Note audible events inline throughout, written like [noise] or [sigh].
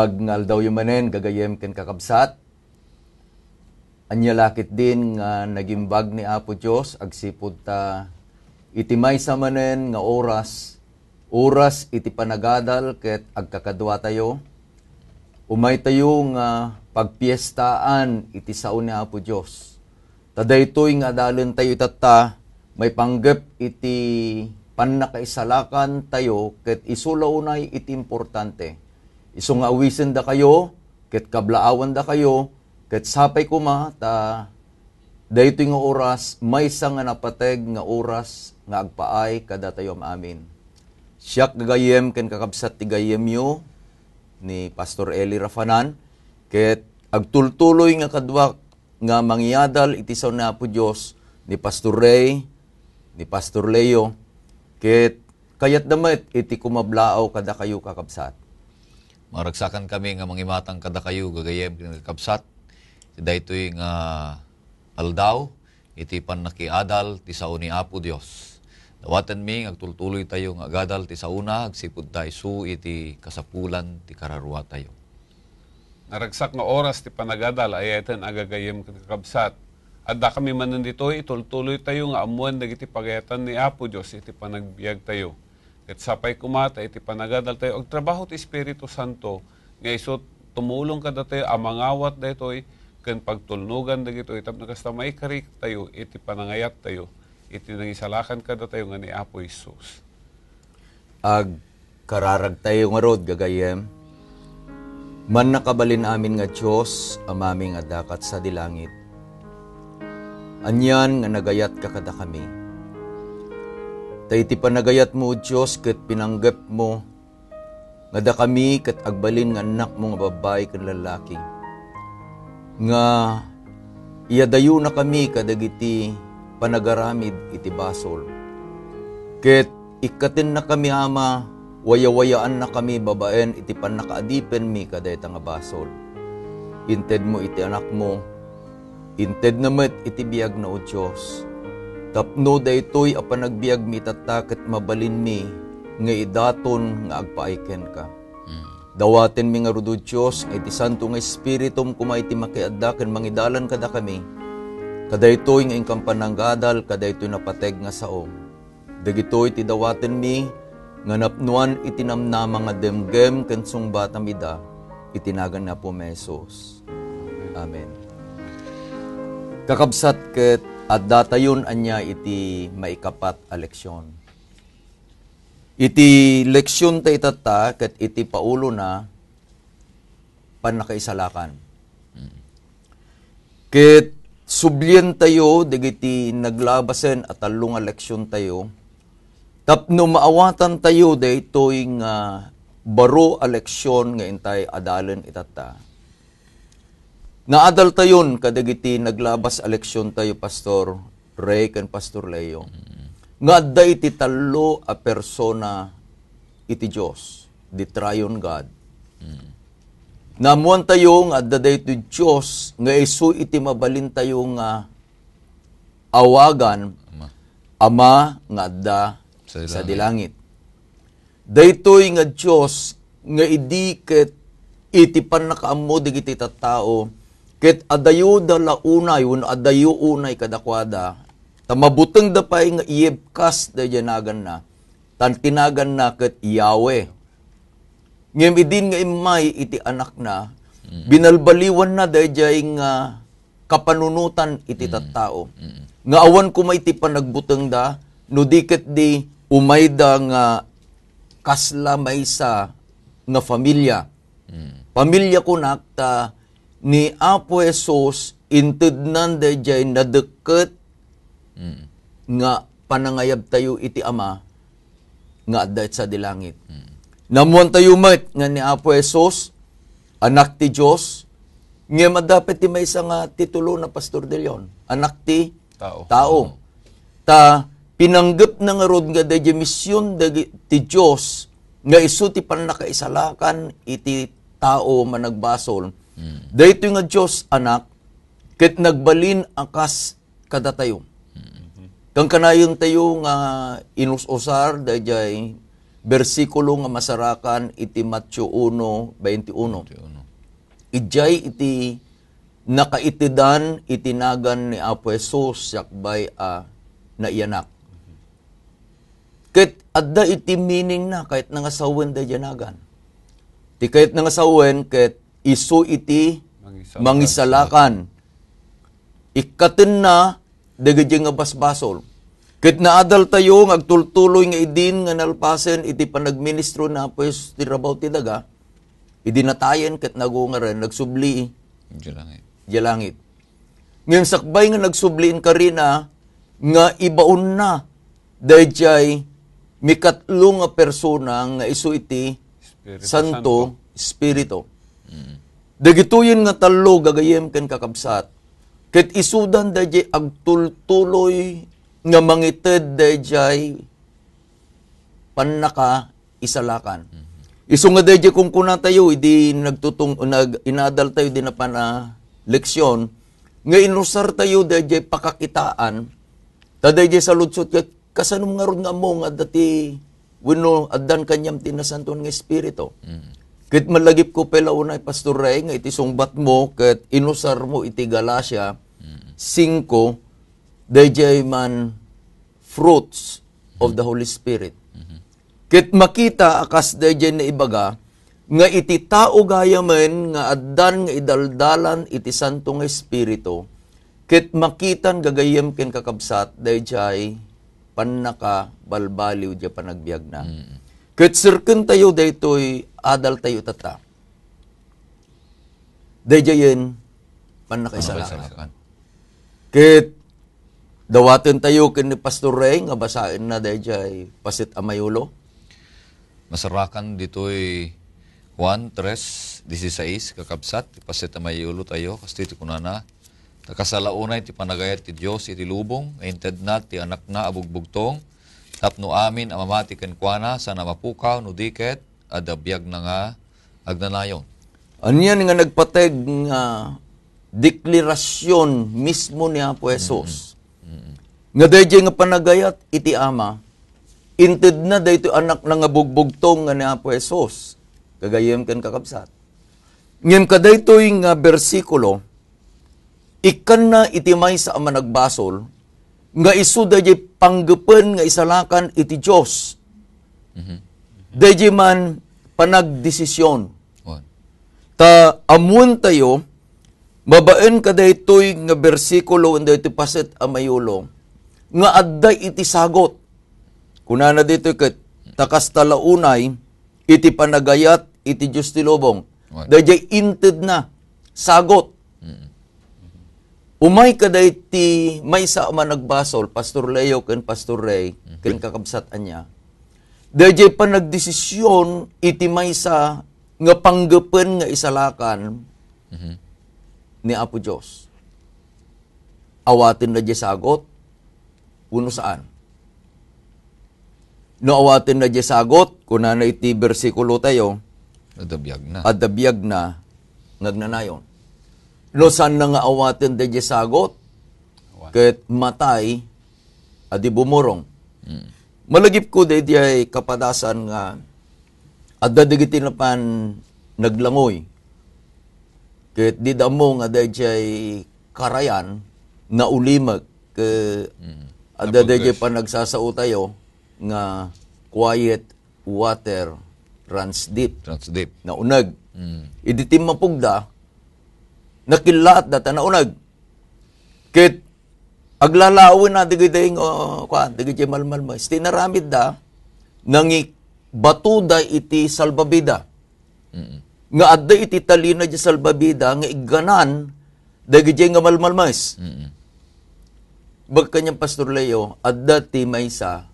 Habag nga aldaw yumanen, gagayem ken kakabsat. Anya lakit din nga nagimbag ni Apo Diyos, agsipod ta itimay sa manen nga oras, oras iti panagadal ket agkakadwa tayo. Umay tayo nga pagpiestaan iti sao ni Apo Diyos. Tadaytoy nga dalon tayo tatta, may panggap iti panakaisalakan tayo ket isulaw na iti importante iso nga awisen da kayo, ket kablaawan da kayo, ket sapay kuma ta dayto nga oras may nga napateg nga oras nga agpaay kada tayo amin. Siyak gagayem ken kakabsat ti gayemyo ni Pastor Eli Rafanan ket agtultuloy nga kadwak nga mangyadal iti sa na po Diyos ni Pastor Ray, ni Pastor Leo, ket kayat damit iti kumablaaw kada kayo kakabsat maragsakan kami nga mangimatang kada kayo gagayem kinakabsat daytoy nga aldaw iti panakiadal ti sao ni Apo Dios dawatan mi agtultuloy tayo nga agadal ti sao na agsipud tayo su iti kasapulan ti kararua tayo naragsak nga oras ti panagadal ayaten agagayem kinakabsat adda kami manen ditoy itultuloy tayo nga amuan dagiti pagayatan ni Apo Dios iti panagbiag tayo Ket sapay kumata iti panagadal tayo og trabaho ti Espiritu Santo nga isot tumulong kada tayo amangawat daytoy ken pagtulnugan dagito dagitoy tapno kasta may karik tayo iti panangayat tayo iti nangisalakan kada tayo nga ni Apo Isus. Ag kararag tayo nga rod gagayem man nakabalin amin nga Dios amaming adakat sa dilangit. Anyan nga nagayat ka kada kami Taiti panagayat mo, O Diyos, kat pinanggap mo, nga da kami kat agbalin nga anak mo nga babae kan lalaki. Nga iyadayo na kami kadagiti panagaramid iti basol. Ket ikatin na kami ama, wayawayaan na kami babaen iti panakaadipen mi kadayta nga basol. Inted mo iti anak mo, inted met iti biyag na o Diyos. Tapno daytoy a panagbiag mi tatak mabalin mi nga idaton nga agpaiken ka. Hmm. Dawaten mi nga rudo Dios iti santo nga espiritum kumaiti makiadda ken mangidalan kada kami. Kadaytoy nga ingkang pananggadal kadaytoy napateg nga saong. Dagitoy ti dawaten mi nga napnuan itinamnama nga demgem ken sungbat ida, itinagan na po mesos. Amen. Kakabsat ket at datayon anya iti maikapat a leksyon. Iti leksyon ta itata ket iti paulo na panakaisalakan. Ket subliyan tayo digiti naglabasen at talong nga leksyon tayo tapno maawatan tayo daytoy nga uh, baro a leksyon nga intay adalan itata Naadal tayon kadagiti naglabas eleksyon tayo Pastor Ray and Pastor Leo. Nga adda iti talo a persona iti Dios, the triune God. Mm. Namuan tayo nga adda iti Dios nga isu iti mabalin tayo nga awagan Ama, ama nga adda sa, dilangit. Daytoy nga Dios nga idi ket iti pan nakaammo digiti tattao Ket adayo da launay, wano adayo unay kadakwada, ta mabuteng da pa'y nga iyebkas da janagan na, tan tinagan na ket Yahweh. Ngayon idin nga imay iti anak na, mm. binalbaliwan na da nga kapanunutan iti mm. tattao. Mm. Nga awan kumay ti panagbuteng da, no diket di umay da nga kasla may sa nga pamilya. Pamilya ko nakta ni Apo Jesus intidnan dayjay nadeket mm. nga panangayab tayo iti ama nga adayt sa dilangit. Mm. Namuan tayo met nga ni Apo Jesus anak ti Dios nga madapit ti may nga ah, titulo na Pastor De Leon. Anak ti tao. tao. Mm. Ta pinanggap na nga rod nga dayjay misyon day, ti Dios nga isu ti panakaisalakan iti tao managbasol Mm. Dito nga Diyos, anak, kit nagbalin akas kada tayo. Mm-hmm. Kang kanayon tayo nga inusosar, dayjay bersikulo nga masarakan iti Matthew 1:21. 21. Ijay iti nakaitidan itinagan ni Apo Jesus yakbay a naiyanak. Mm-hmm. Kahit adda iti meaning na, kahit nangasawen da yanagan. Ti kahit nangasawen, kahit iso iti mangisalakan. mangisalakan. Ikatin na, dagiti nga basbasol. Kit adal tayo, agtultuloy nga idin nga nalpasen, iti panagministro na pues tirabaw ti daga, idi natayen kat nago nga rin, nagsubli. Jalangit. Jalangit. Ngayon sakbay nga nagsubliin ka rin na, nga ibaon na, dahil mikatlo nga persona nga iso iti Santo Santo Espiritu. Mm. Dagitoyin nga talo gagayem ken kakabsat. Ket isudan dayjay agtultuloy nga mangited dayjay pannaka isalakan. Mm. Mm-hmm. Iso nga dayjay kung kuna tayo idi nagtutong nag inadal tayo di na pana leksyon nga inusar tayo dayjay pakakitaan ta dayjay sa ket kasano nga rod nga mo nga dati wino addan kanyam tinasanton nga espiritu. Mm. Kit malagip ko pela unay Pastor Ray nga iti sungbat mo ket inusar mo iti Galacia 5 mm dayjay man fruits of the Holy Spirit. Kit makita akas dayjay na ibaga nga iti tao gayamen nga addan nga idaldalan iti Santo nga Espiritu kit makitan gagayem ken kakabsat dayjay pannaka balbaliw dia panagbiag na. Mm-hmm. Ket sirken tayo daytoy adal tayo tata. Dayjayen pan nakaisalakan. Kit dawaten tayo kin ni Pastor Ray nga basain na dejay, pasit amayulo. Masarakan ditoy Juan 3:16 kakabsat pasit amayulo tayo kasti ti kunana Nakasalaunay ti panagayat ti Dios iti lubong, ngainted na ti anak na abugbugtong, tapno amin amamati kenkwana sa namapukaw no diket, adabiyag na nga agnanayon. Anyan nga nagpateg nga deklarasyon mismo ni Apo Jesus. Mm-hmm. Mm-hmm. Nga dayjay nga panagayat iti ama, inted na dayto anak na nga bugbugtong nga ni Apo Jesus. Kagayem ken kakabsat. Ngayon ka daytoy nga bersikulo, ikan na itimay sa ama nagbasol, nga iso dayjay panggepen nga isalakan iti Dios. Mm-hmm Dejiman panagdesisyon. Ta amun tayo, mabaan ka daytoy nga bersikulo unda iti paset amayulo, nga adday iti sagot. Kuna na dito ket takas talaunay, iti panagayat, iti Diyos tilubong. Dayjay inted na, sagot. Mm-hmm. Umay ka iti may sa nagbasol, Pastor Leo ken Pastor Ray, ken mm-hmm. kakabsat anya. Dajay pa nagdesisyon iti maysa nga panggepen nga isalakan mm-hmm. ni Apo Dios. Awatin na di sagot, uno saan? No awatin na di sagot, kuna na iti bersikulo tayo, adabiyag na, adabiyag na, nagnanayon. No saan na nga awatin da di sagot, kahit matay, adi bumurong. Mm. Malagip ko day diay kapadasan nga at dadigiti na pan naglangoy. Kahit di damo nga day diay karayan na ulimag ke mm. at dadigiti pa nagsasao tayo nga quiet water runs deep. Runs deep. Na unag. Mm. Iditim mapugda nakilaat data na unag. Kahit aglalawin na digi dayong uh, kwan, digay malmalma. Stinaramid da, nangi batuda iti salbabida. Mm-hmm. Nga adda iti talina di salbabida, nga iganan, digay nga malmalmas. Mm-hmm. Bag kanyang Pastor Leo, adda ti maysa,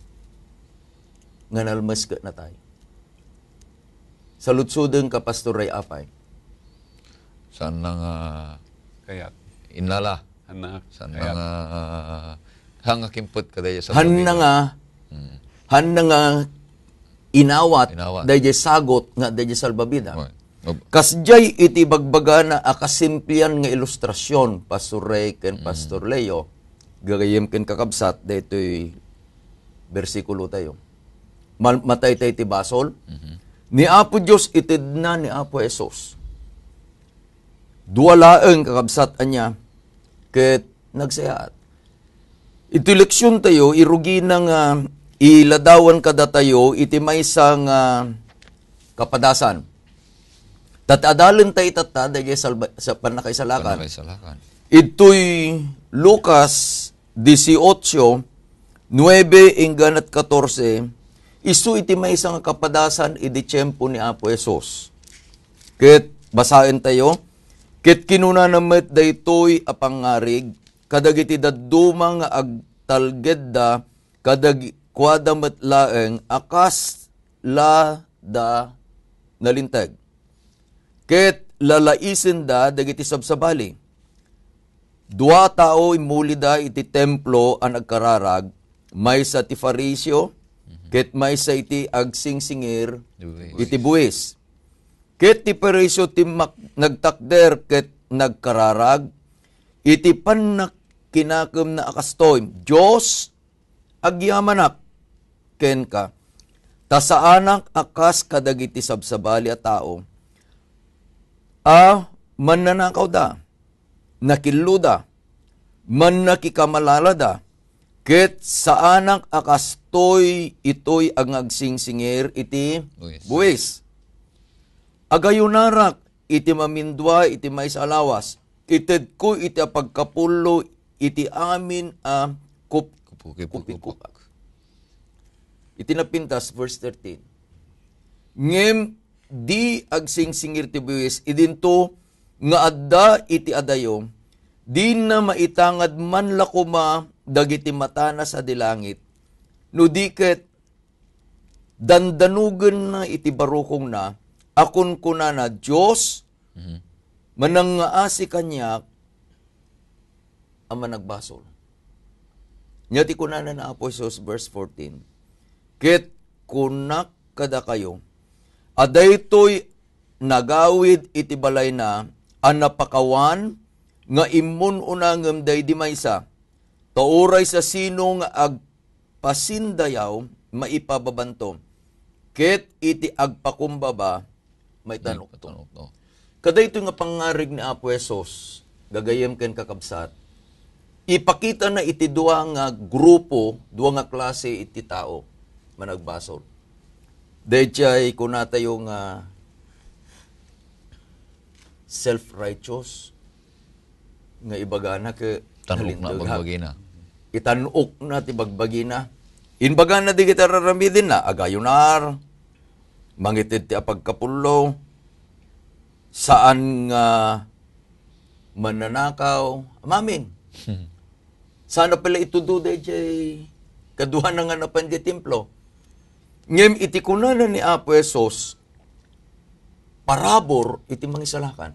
nga nalmas ka na tayo. Sa lutsudan ka, Pastor Ray Apay. Saan na nga, kaya, inlala. Anak. San na nga, hanga kimput ka dayo sa Han na nga, hmm. han na nga, inawat, inawat. dayo sagot nga dayo salbabida. Right. Ob- Kasjay iti bagbaga na akasimplian nga ilustrasyon, Pastor Ray ken Pastor mm. Leo, gagayim ken kakabsat, daytoy bersikulo tayo. matay tayo iti basol, mm-hmm. ni Apo Diyos itid na ni Apo Esos. laeng kakabsat anya, Ket nagsayaat. Iti leksyon tayo, irugi ng uh, iladawan kada tayo, iti may isang uh, kapadasan. Tatadalan tayo tata, dahil salba, sa panakaisalakan. Panakaisalakan. Ito'y Lucas 18, 9 hinggan 14, isu iti may isang kapadasan iti tiyempo ni Apo Esos. Ket basahin tayo, Kit kinuna namet daytoy apangarig kadagiti daddumang da, kadag kwada laeng, akas la da nalintag. Ket lalaisin da dagiti sabsabali. Dua tao imuli da iti templo ang nagkararag, may sa ti farisyo, mhm. ket may sa iti agsingsingir, iti buwis. Ket ti farisyo ti mak nagtakder ket nagkararag, iti pannak kinakam na akastoy, Diyos agyamanak, ken ka, tasaanak akas kadagiti sabsabali a tao, a mananakaw da, nakiluda, manakikamalala da, ket saanak akastoy itoy ang agsingsingir iti buwis. Agayunarak iti mamindwa, iti mais alawas. Ited ko iti pagkapulo, iti amin a kup, kupikupak. Iti napintas, verse 13. Ngem di agsingsingir ti buwis, idinto nga adda iti adayo di na maitangad man lakuma dagiti matana sa dilangit. No diket dandanugan na iti barukong na, akun kuna na Dios mm-hmm. manangaa si kanya ang managbasol. Nyati kuna na na Apo Jesus verse 14. Kit kunak kada kayo adaytoy nagawid iti balay na ang napakawan nga imon una ngamday di maysa tauray sa sinong agpasindayaw maipababanto ket iti agpakumbaba may tanok to. to. Kada ito nga pangarig ni Apo Jesus, gagayem ken kakabsat, ipakita na iti duwa nga grupo, duwa nga klase iti tao, managbasol. Dahil kuna tayo nga self-righteous nga ibagana ke tanok na bagbagina. Itanok na ti bagbagina. Inbaga na di kita raramidin na, agayunar mangitid ti apagkapulo, saan nga mananakaw, mamin. [laughs] Sana pala ito do DJ, kaduhan na nga na pandi templo. Ngayon iti kunanan ni Apo Esos, parabor iti mangisalakan.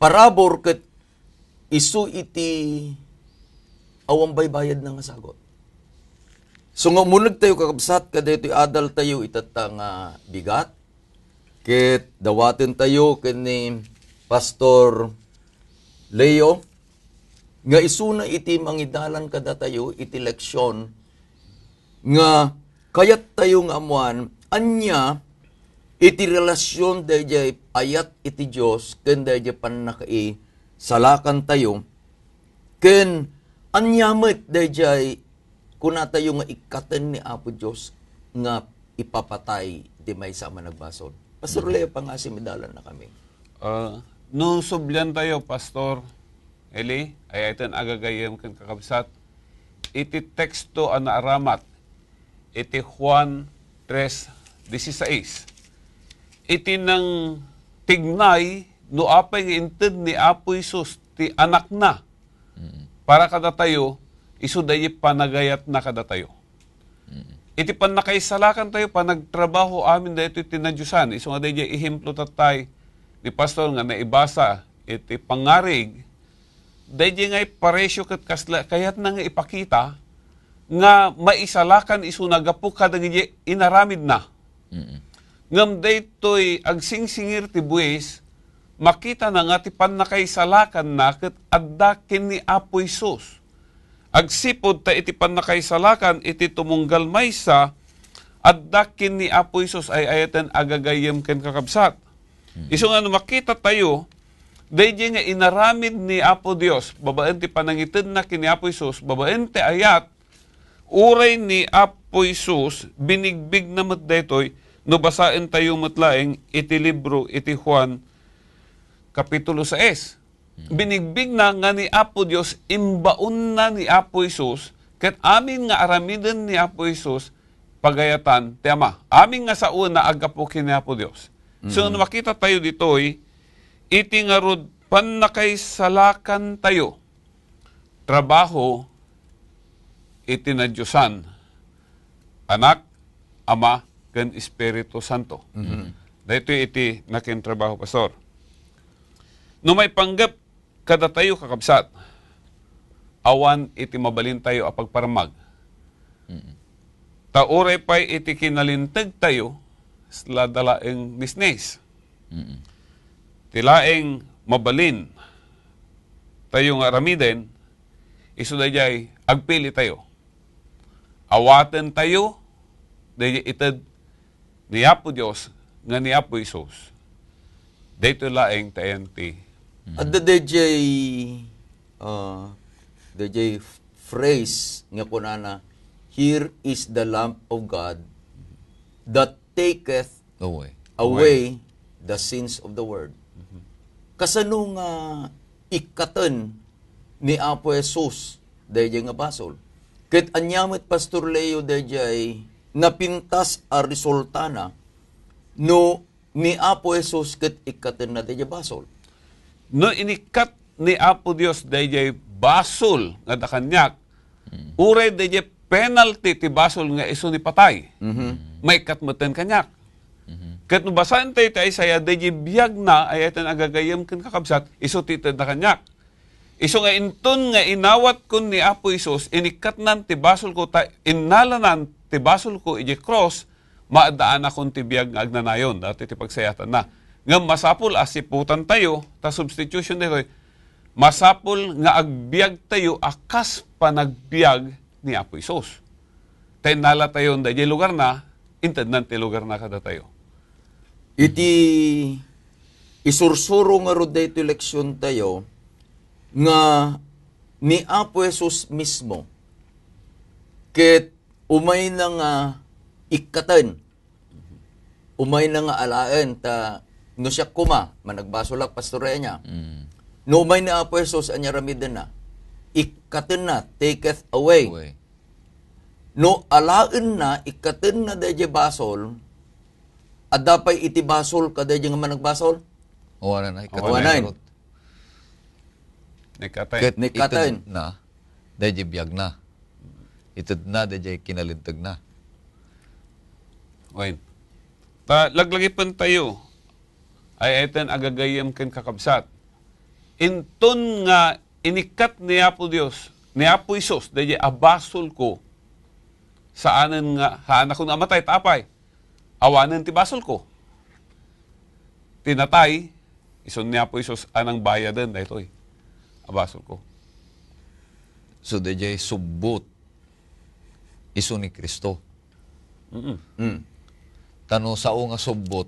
Parabor ket isu iti awang baybayad ng asagot. So nga mulag tayo kakabsat ka dito adal tayo itatang uh, bigat. Kit dawaten tayo kini Pastor Leo nga isuna iti mangidalan kada tayo iti leksyon nga kayat tayo nga amuan anya iti relasyon dayjay ayat iti Dios ken dayjay pannaki salakan tayo ken anyamet dayjay Kuna tayo nga ikaten ni Apo Dios nga ipapatay di may sama nagbason. Pastor mm-hmm. Leo, pa nga si medalan na kami. Uh, nung sublan tayo, Pastor Eli, ay itin agagayam kan kakabsat, iti teksto ang aramat, iti Juan 3.16. Iti nang tignay, no apay nga ni Apo Isus, ti anak na, mm-hmm. para kada tayo, isuday panagayat nakada tayo. Mm. Iti pan nakaisalakan tayo panagtrabaho amin da ito tinadyusan. Iso nga dahil ihemplo tatay ni pastor nga naibasa iti pangarig. Dahil nga iparesyo kat kasla kayat na nga ipakita nga maisalakan iso nagapu kada nga inaramid na. Mm-hmm. Ngam daytoy agsingsingir ti buwis makita na nga ti panakaisalakan na kat adda ken ni Apo Isus agsipod ta iti panakaisalakan iti tumunggal maysa adda ni Apo Isus ay ayaten agagayem ken kakabsat. Mm-hmm. Iso nga makita tayo Dahil nga inaramid ni Apo Dios, babaen ti panangited na kini Apo Isus, babaen ti ayat, uray ni Apo Isus, binigbig na mat detoy, tayo matlaeng iti libro, iti Juan, Kapitulo 6 binigbig na nga ni Apo Dios imbaon na ni Apo Isus, ket amin nga aramiden ni Apo Isus, pagayatan, tema, amin nga sa una, agapukin ni Apo Dios. Mm-hmm. So, makita tayo dito, eh, iti nga panakay salakan tayo, trabaho, itinadyusan, anak, ama, kan Espiritu Santo. Mm-hmm. Dahito iti nakin trabaho, Pastor. No may panggap Kada tayo kakabsat, awan iti mabalin tayo a pagparamag. Mm-hmm. Taure pa'y iti kinalintag tayo sla dalaeng business. Mm-hmm. mabalin tayo nga ramiden, iso dayjay agpili tayo. Awaten tayo, dayjay itad niyapo Diyos, nga niyapo Isus. Dito laeng TNT Mm-hmm. At the DJ uh, DJ phrase nga kunana here is the lamp of God that taketh away, away, away the sins of the world. Mm-hmm. Kasano nga ikatan ni Apo Jesus DJ nga basol. Ket anyamit Pastor Leo dayjay napintas a resulta na no ni Apo Jesus ket ikatan na DJ basol no inikat ni Apo Dios dayjay basol nga dakanyak mm. uray dayjay penalty ti basol nga iso ni patay mm-hmm. may katmeten kanyak mm-hmm. no basan tay tay Isaya dayjay biyag na ayatan agagayam ken kakabsat iso ti da kanyak iso nga inton nga inawat kun ni Apo Isus nan ti basol ko ta innalanan ti basol ko ije cross maadaan akong biag nga agnanayon dati ti pagsayatan na nga masapul asiputan tayo, ta substitution dito, eh. masapul nga agbiag tayo akas panagbiag ni Apo Isos. Tay nala tayo da di lugar na, intad nan lugar na kada tayo. Iti isursuro nga rod dito leksyon tayo nga ni Apo Isos mismo ket umay na nga ikatan umay na nga alaan ta no siya kuma, managbasulak pastoreya niya. Mm. No may na apo Jesus anya ramid na. Ikatin na, taketh away. away. No alain na, ikatin na deje basol, at dapat iti basol ka deje nga managbasol. O wala na, ikatin na. Nikatain. Ket, na, deje biyag na. Itod na, deje kinalintag na. Wain. Pa, laglagi pan tayo ay eten agagayam ken kakabsat. Inton nga inikat ni Apo Dios, ni Apo Isos, dahil abasol ko saanan nga haan ako nga tapay. Awanan ti basol ko. Tinatay, ison ni Apo Isos anang bayadan dahil eh. Abasol ko. So, dahil subbot iso ni Kristo. Mm-mm. Mm. Tano sao nga subbot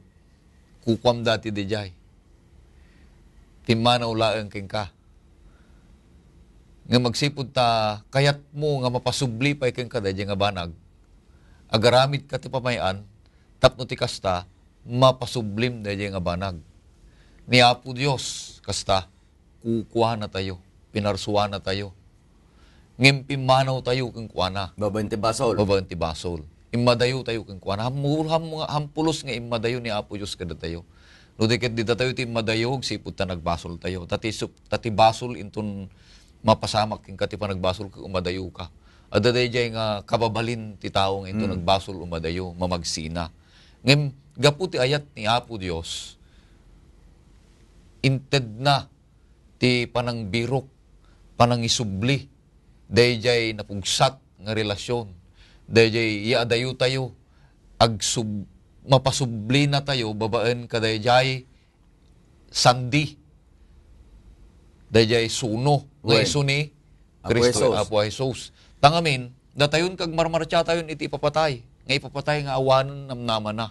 kukwam dati di jay. Timanaw laang king ka. Nga magsipod ta, kayat mo nga mapasubli pa king kada nga banag. Agaramit ka ti pamayan, tapno ti kasta, mapasublim da nga banag. Ni Apo Dios kasta, kukuha na tayo, pinarsuwa na tayo. Ngimpi manaw tayo kung kuha na. Babanti basol. Babanti basol imadayo tayo kang kuan hamul ham hampulos nga imadayo ni Apo Dios kada tayo no diket di tayo ti imadayo si ta nagbasol tayo tati sup tati basol inton mapasamak king kati pa nagbasol kag umadayo ka adda day nga kababalin ti tawo nga ito mm. nagbasol umadayo mamagsina ngem gapu ti ayat ni Apo Dios inted na ti panang birok, panangbirok panangisubli dayjay napugsat ng relasyon Dayjay iadayo tayo ag sub, mapasubli na tayo babaan kadayjay sandi. Dayjay suno nga isuni Kristo apo Jesus. Tangamin datayon kag marmarcha tayon iti ipapatay. Nga ipapatay nga awanan namnaman na.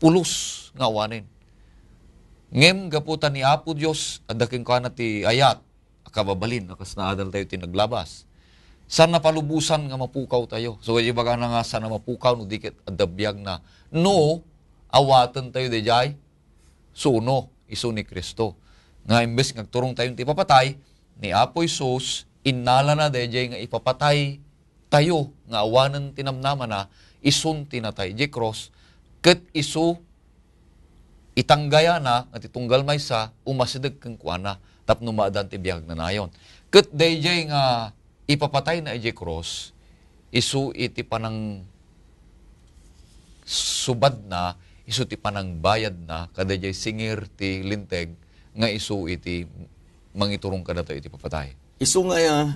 Pulos nga awanin. Ngem gaputan ni Apo Dios adaking kana ti ayat akababalin akas na adal tayo ti naglabas sana palubusan nga mapukaw tayo. So, di ba na nga sana mapukaw, no, dikit adabiyag na, no, awatan tayo, di jay, suno, iso ni Kristo. Nga imbes nga turong tayong ti papatay, ni Apoy Sos, inala na di jay nga ipapatay tayo, nga awanan tinamnama na, isun tinatay di cross, kat iso itanggaya na, nga itunggal may sa, umasidag kang kuana, tapno maadan ti biyag na nayon. Kat di jay nga, ipapatay na AJ Cross, isu iti panang subad na, isuti pa ng bayad na, kada jay singirti linteg, nga isu iti mangiturong kada to iti papatay. Isu nga ya, ah,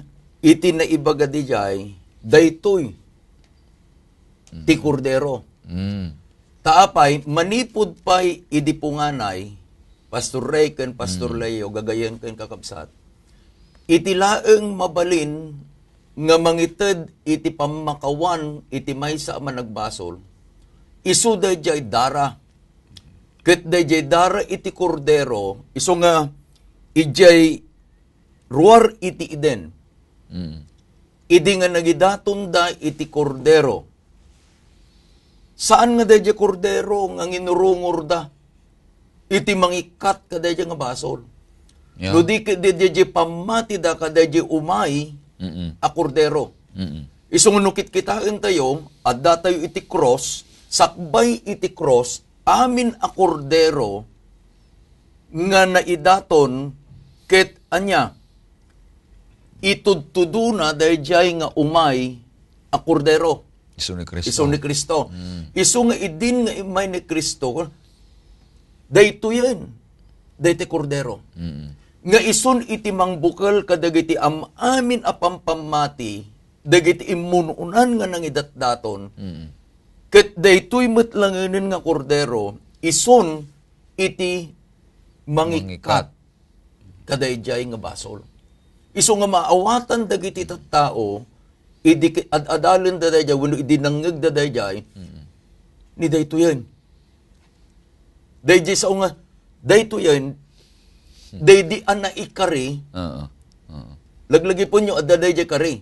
iti na ibaga di jay, daytoy, mm. ti kordero. Mm. Taapay, manipod pa'y idipunganay, Pastor Ray ken Pastor mm. Leo, gagayan ken kakabsat Iti laeng mabalin nga mangited iti pammakawan iti maysa man isu isuda jay dara ket jay dara iti kordero isu nga ijay ruar iti iden mm. idi nga nagidatom da iti kordero saan nga dayjay kordero nga nginurungor da iti mangikat kadayjay nga basol Yeah. No di di pamati da ka di umay mm a kordero. Mm-mm. Isungunukit tayo at datayo iti cross sakbay iti cross amin a kordero nga naidaton ket anya itudtuduna dayjay nga umay a kordero. Isu ni Kristo. Isu ni Kristo. Mm. Isu nga idin nga imay ni Kristo. Dayto yan. Dayte kordero. Mm nga isun iti mangbukal kadagiti am amin apampamati dagiti immununan nga nangidatdaton mm. ket daytoy metlanganen nga kordero isun iti mangikat kadayjay nga basol iso nga maawatan dagiti tattao idi ad adalon dadayjay wenno idi nangeg dadayjay mm. ni daytoyen dayjay sa nga daytoyen Hmm. day di anay kari. Oo. Oo. Laglagi po nyo ada day kari.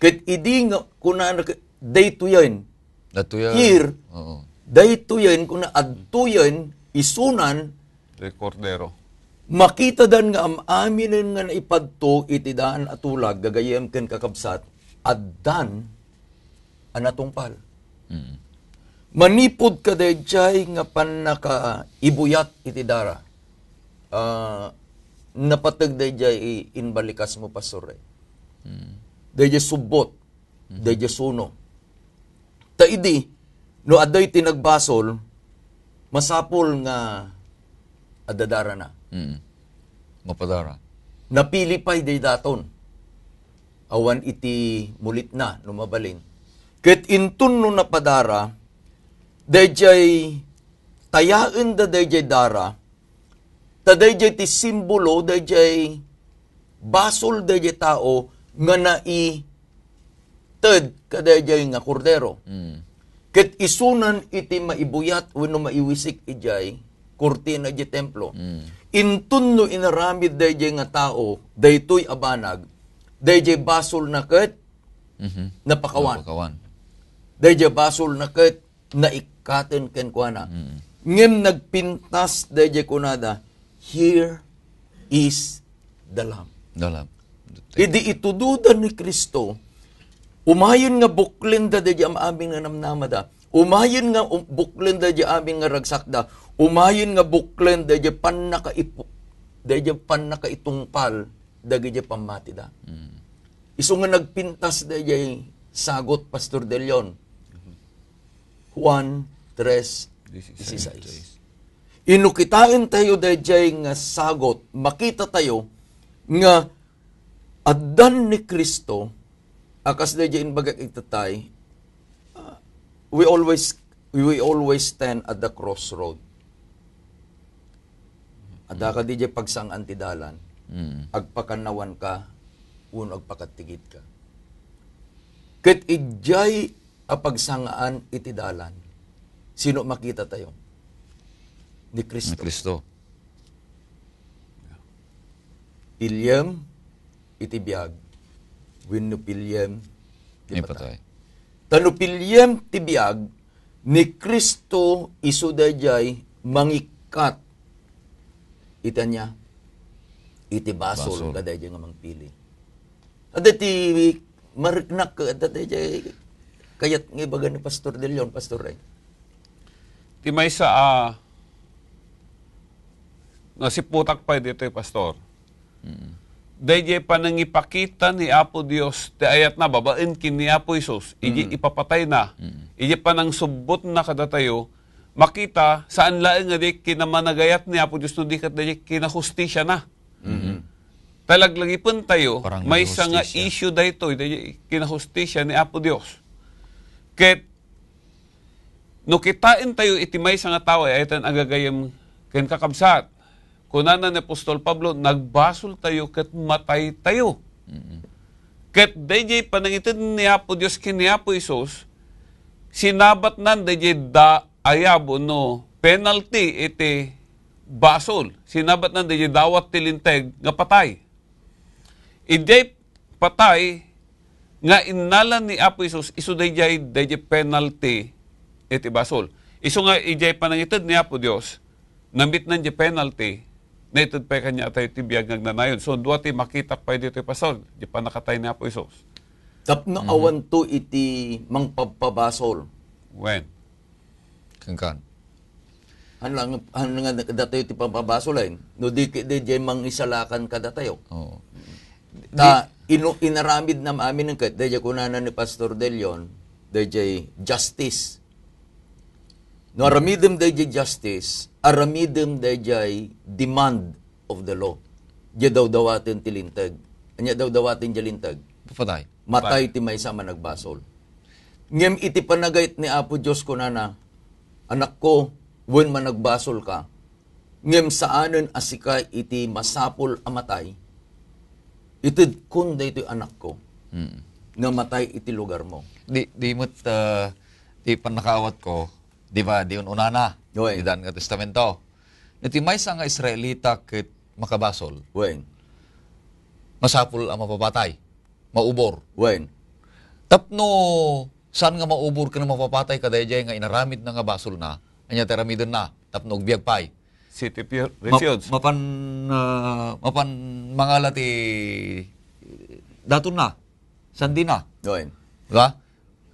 Ket idi nga kuna day to yan. Dato yan. Year. Oo. Day to yan kuna adto yan isunan Recordero. Makita dan nga am aminin nga naipadto itidaan atulag gagayem ken kakabsat addan anatungpal. Mm. Manipod ka dayjay nga panaka ibuyat itidara uh, napatag dayjay inbalikas mo pastor eh. Mm. Dayjay subot, mm. dayjay suno. Ta idi no aday tinagbasol masapol nga adadara na. Mm. Mapadara. Napili pa'y day daton. Awan iti mulit na numabalin. Ket intun no napadara, dayjay tayaan da dayjay dara, ta dayjay ti simbolo dayjay basol dayjay tao nga nai ted kadayjay nga kordero. Mm. Ket isunan iti maibuyat wenno maiwisik ijay kurtina di templo. Mm. Intunno inaramid dayjay nga tao daytoy abanag dayjay basol na ket mm-hmm. napakawan. napakawan. Dayjay basol na ket na ikaten ken kuana. Mm. Ngem nagpintas dayjay kunada Here is the Lamb. The Lamb. Idi itududa ni Kristo, umayon nga buklin da di aming nga namnamada, umayon nga buklin da di aming nga ragsakda, umayon nga buklin da di pan da di pan da di pamati da. Mm. Iso nga nagpintas da di sagot, Pastor De Leon, Juan 3, 16. Inukitain tayo dayjay nga sagot, makita tayo nga adan ni Kristo akas dayjay inbagak itatay uh, we always we always stand at the crossroad. Ada ka DJ pagsang antidalan, mm. agpakanawan ka, uno agpakatigid ka. Ket ijay apagsangaan itidalan. Sino makita tayo? ni Kristo. Ni Kristo. Pilyam itibiyag, winupilyam ipatay. Tanupilyam tibiyag, ni Kristo isudajay mangikat. itanya niya, iti basol, basol. dyan nga mangpili. At iti mariknak, at iti kayat nga ibaga ni Pastor De Leon, Pastor Ray. Ti may sa uh, nga si putak pa dito pastor. Mm. Dahil panangipakita ni Apo Dios ti ayat na kin kini Apo Isus, iji mm. ipapatay na. Mm. Iji panang subot na kadatayo makita saan laeng nga di kinamanagayat ni Apo Dios no di kat dahil kinahustisya na. Mm-hmm. Talaglagipon tayo, Parang may isa nga issue dahito, kinahustisya ni Apo Dios. Ket no kitain tayo iti may nga tao ay tan agagayam ken kakabsat. Kunanan ni Apostol Pablo, nagbasol tayo kat matay tayo. Mm-hmm. Kat DJ panangitin ni Apo Diyos kini Apo Isos, sinabat nan DJ da ayabo no penalty iti basol. Sinabat nan DJ dawat tilinteg nga patay. Iday patay nga innalan ni Apo Isus iso dayjay dayjay penalty iti basol. Iso nga ijay panangited ni Apo Dios nambit nan di penalty Nathan pa kanya tayo ti ng nanayon. So duwati makita pa dito pasol. Di pa nakatay na po isos. Tapno mm-hmm. awan to iti mangpapabasol. When? Kankan. Ano lang, ano nga datayo ti pampabasol ay. No di di jay mang isalakan ka datayo. Oo. Oh. Ta ino, inaramid na amin ng kat dayjay kunana ni Pastor Delion, dayjay justice. No aramidem dayjay justice aramidem dayjay demand of the law. Diya daw dawatin tilintag. Anya daw dawatin jalintag. Patay. Matay ti may sama nagbasol. Ngem iti panagayt ni Apo Diyos ko nana, anak ko, when man nagbasol ka, ngem saanen asika iti masapol amatay, itid kunda ito anak ko, mm. nga matay iti lugar mo. Di, di mo't, uh, di panakawat ko, di ba, di un na, Uy. Dan nga testamento. Iti may nga Israelita kit makabasol. Wen. Masapul ang mapapatay. Maubor. Wen. Tapno, saan nga maubor ka na mapapatay kadayjay nga inaramid na nga basol na, anya teramidon na, tapno ugbiyag pay. City Refuge. Ma- mapan, uh, mapan mangalat ti daton na, sandi na. Uy. Diba?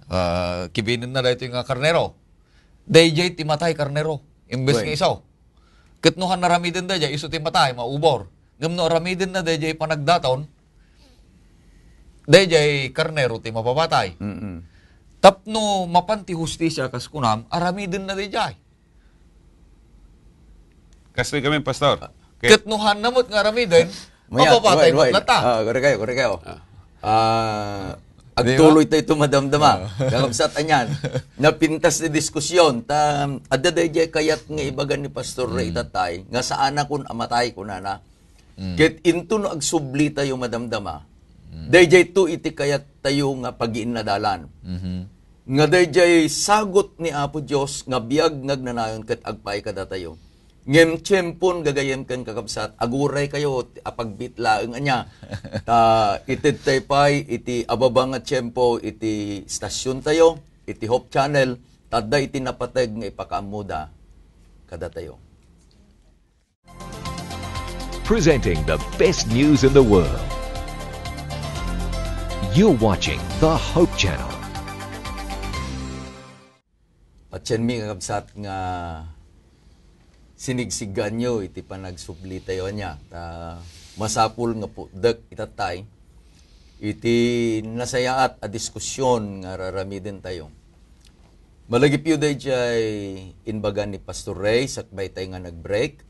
Uh, ah, kibinin na dito yung karnero. DJ timatay matay karnero. Imbes nga isaw. Kitnuhan na ramidin DJ, iso ti matay, maubor. Ngamno ramidin na DJ panagdataon, DJ karnero ti mapapatay. Mm-hmm. Tapno mapanti justisya kas kunam, aramidin na DJ. Kastoy kami, pastor. Okay. Kitnuhan namot nga ramidin, mapapatay mo lata. Ah, uh, kayo, kore kayo. Ah. Uh, Agtuloy tayo ito, madamdama. Uh. [laughs] Kakabsat anyan. Napintas ni diskusyon. Ta, adaday jay kayat nga ibagan ni Pastor Ray mm. tatay, nga saan akong amatay ah, ko na na. Mm. Get into no agsubli tayo madamdama. Mm. Dayjay to iti kayat tayo nga pagiinadalan. Mm-hmm. Nga dayjay sagot ni Apo Dios nga biyag nagnanayon ket agpay kada tayo ngem tiyempon gagayem ken kakabsat aguray kayo apagbit laeng anya [laughs] ta ited taypay iti ababang nga tiyempo iti stasyon tayo iti Hope Channel tadda iti napateg nga ipakaamuda kada tayo Presenting the best news in the world You're watching the Hope Channel Patsyem mi kakabsat nga sinigsigan nyo, iti panagsubli tayo niya. Ta, masapul nga po, dek itatay, iti nasayaat a diskusyon nga raramidin tayo. Malagip yun dahi jay inbagan ni Pastor Ray, sakbay tayo nga nagbreak. break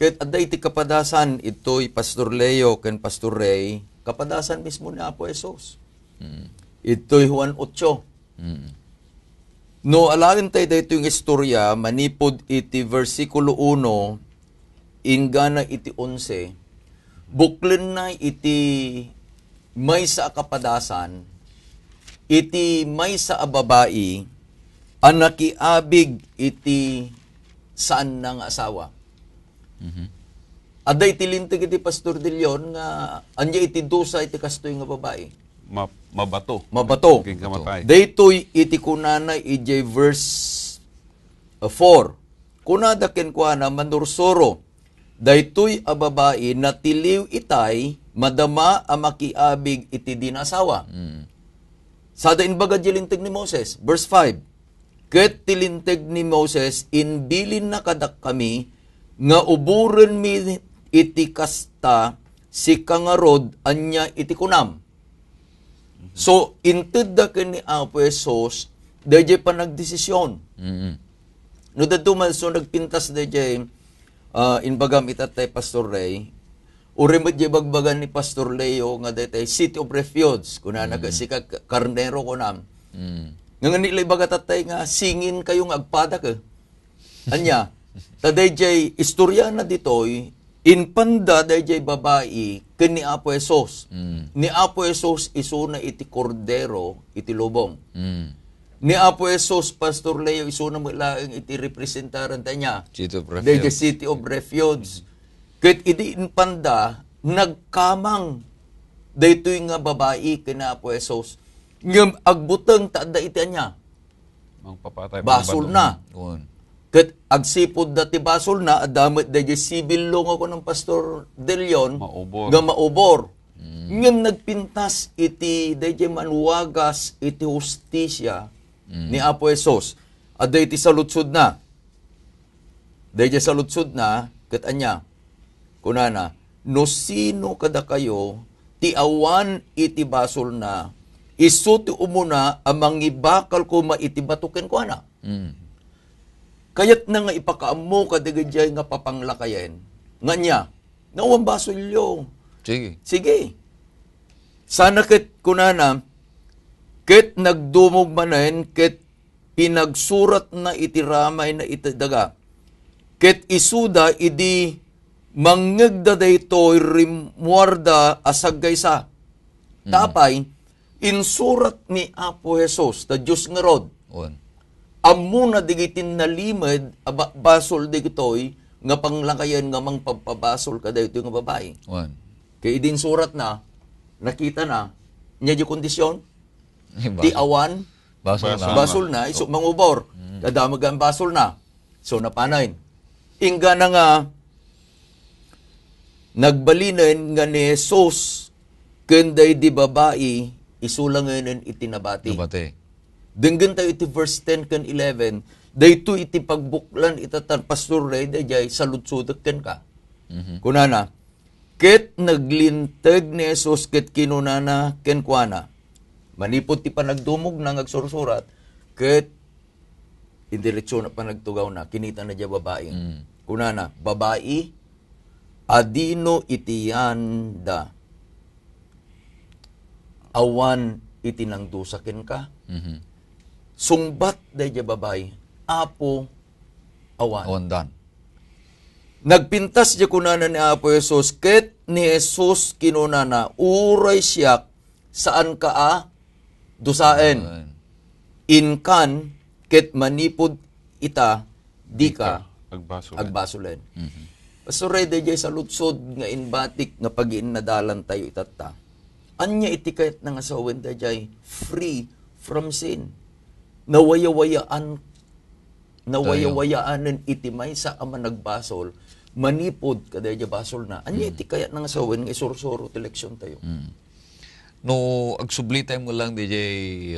Kahit aday iti kapadasan, ito'y Pastor Leo ken Pastor Ray, kapadasan mismo na po Esos. Mm. Ito'y Juan 8. Mm. No alalim tayo dito yung istorya, manipod iti versikulo 1, ingana iti 11, buklin na iti may sa kapadasan, iti may sa ababai, ang nakiabig iti saan ng asawa. Mm-hmm. Aday tilintag iti Pastor Dillon nga anya iti dosa iti kastoy nga babae ma, mabato. Mabato. King kamatay. Daytoy iti kunana EJ verse 4. Uh, Kunada kenkwana manursoro. Daytoy a babae na tiliw itay madama a makiabig iti dinasawa. Mm. Sada inbaga jilinteg ni Moses. Verse 5. Ket tilinteg ni Moses inbilin na kadak kami nga uburen mi iti kasta si kangarod anya iti kunam So, intada ka ni Apo Jesus, DJ pa nagdesisyon. No, hmm No, datumal, so nagpintas DJ, uh, ah, inbagam itatay Pastor Ray, Uri mo bagbagan ni Pastor Leo nga daytay City of Refuge kuna mm. nagasika karnero ko nam. Mm. Nga nila bagatatay nga singin kayong agpada ka. Anya, taday jay istorya na ditoy Inpanda day jay babae kini Apo Jesus. Mm. Ni Apo Jesus isuna iti kordero iti lubong. Mm. Ni Apo Jesus Pastor Leo isuna mo laeng iti representaran ta niya. City of Refuge. The City of Refuge. Ket iti inpanda nagkamang daytoy nga babae kini Apo Jesus. Ngem agbuteng ta da iti anya. Ang papatay. Basol na. Un that agsipod na tibasol na adamit da civil law ako ng Pastor De Leon maubor. nga maubor. Mm. Ngam nagpintas iti dayjay manwagas iti hustisya mm. ni Apo Esos. Aday iti salutsud na. Dayjay sa lutsud na ket anya kunana no sino kada kayo ti awan iti basol na isuti umuna amang ibakal ko maitibatuken ko ana. Mm. Kayat na nga ipakaamo ka digay nga papanglakayan. Nga niya, nawang baso ilyo. Sige. Sige. Sana kit kunana, kit nagdumog manen, kit pinagsurat na itiramay na itadaga. Kit isuda idi mangagda dayto rimuarda asagay sa. Mm. Tapay, insurat ni Apo Jesus, ta Diyos nga rod amuna digitin na limad aba, basol digitoy nga panglakayan nga mang pagpabasol kada ito nga babae. One. Kay din surat na nakita na nya di kondisyon di awan basol, basol, basol na, na mangubor hmm. kada basol na. So napanayn. Inga na nga nagbalinan nga ni Jesus kenday di babae isulanganan itinabati. Nabati. Denggan tayo iti verse 10 kan 11, day dayto iti pagbuklan itatar pastor day dayay saludsudek ken ka. Mm-hmm. Kunana, ket naglinteg ni Jesus ket kinunana ken kuana. Manipot ti panagdumog na ngagsursurat ket indiretso na panagtugaw na kinita na dia babae. Mm-hmm. Kunana, babae adino itiyanda awan itinangdusaken ka. Mm-hmm sungbat day babay, apo awan. Ondan. Nagpintas di kunana ni Apo Yesus, ket ni Yesus kinunana, uray siya saan ka a ah? dusain. Inkan, ket manipod ita, di ka agbasulen. agbasulen. Mm-hmm. Pastor Ray, sa lutsod nga inbatik nga pag nadalan tayo itata. Anya itiket na nga sa awen free from sin nawayawayaan nawayawayaan ng itimay sa ama nagbasol manipod kaday basol na anya hmm. iti kayat nang sawen nga isursuro ti leksyon tayo mm. No, agsubli tayo mo lang, DJ,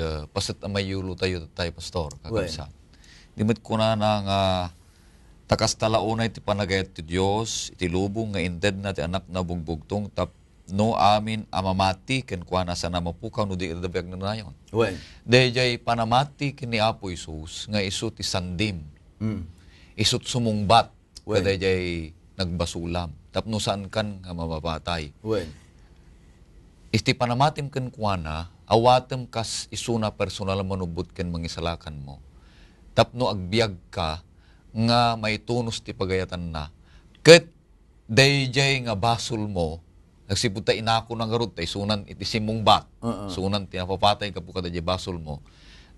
uh, pasat amayulo tayo tayo, pastor, kagamsa. Well. Di ko na nang takas talaunay ti panagayat ti Dios iti lubong nga inted na ti anak na bugbugtong tap no amin amamati ken kuana sana namapukaw no di ilabag na nayon. Well. Dejay panamati ken ni Apo Isus nga isut isandim. Mm. Isut sumungbat well. Dejay nagbasulam. Tapno saan kan nga mamamatay. Well. Isti panamatim ken kuana awatem kas isuna personal manubot ken mangisalakan mo. Tapno agbiag ka nga may tunos ti pagayatan na. Ket dejay nga basol mo Nagsipunta inako ng garot tay sunan iti simong bat. Uh-uh. Sunan ti napapatay ka po basol mo.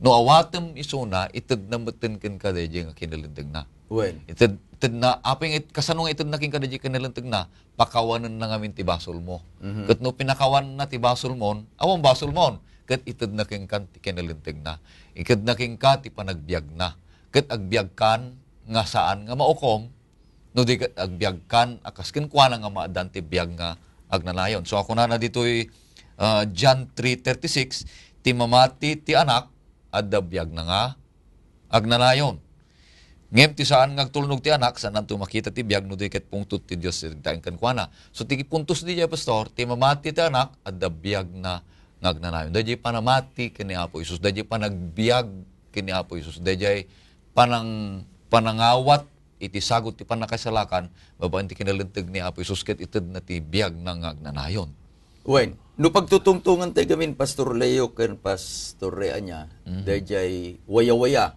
No awatem isuna ited na meten ken kada di nga kinalintig na. wen Ited, ited na aping it, kasanong ited na ken kada di na pakawanan na ngamin ti basol mo. Mm-hmm. Ket no pinakawan na ti basol mon, awang basol mon. Ket ited na ken kan ti kinalintig na. iked na ken ka ti panagbiag na. Ket agbiag nga saan nga maukom no di agbiag kan akas ken kuana nga maadan ti biag nga agnanayon. So ako na na dito'y uh, John 3.36, ti mamati ti anak, adabiyag na nga, agnanayon. Ngem ti saan ngagtulnog ti anak, saan nanto makita ti biyag no di ket puntot ti Dios daing kankwana. So ti puntos di pastor, ti mamati ti anak, adabiyag na ngagnanayon. Dajay panamati kini Apo Isus, dajay panagbiag kini Apo Isus, dajay panang panangawat iti sagot ti panakasalakan, babaan ti kinalintag ni Apo Isus ket ited na ti biyag ng agnanayon. Wen, no pagtutungtungan tayo gamin, Pastor Leo ken Pastor Rea niya, mm-hmm. dayjay waya-waya,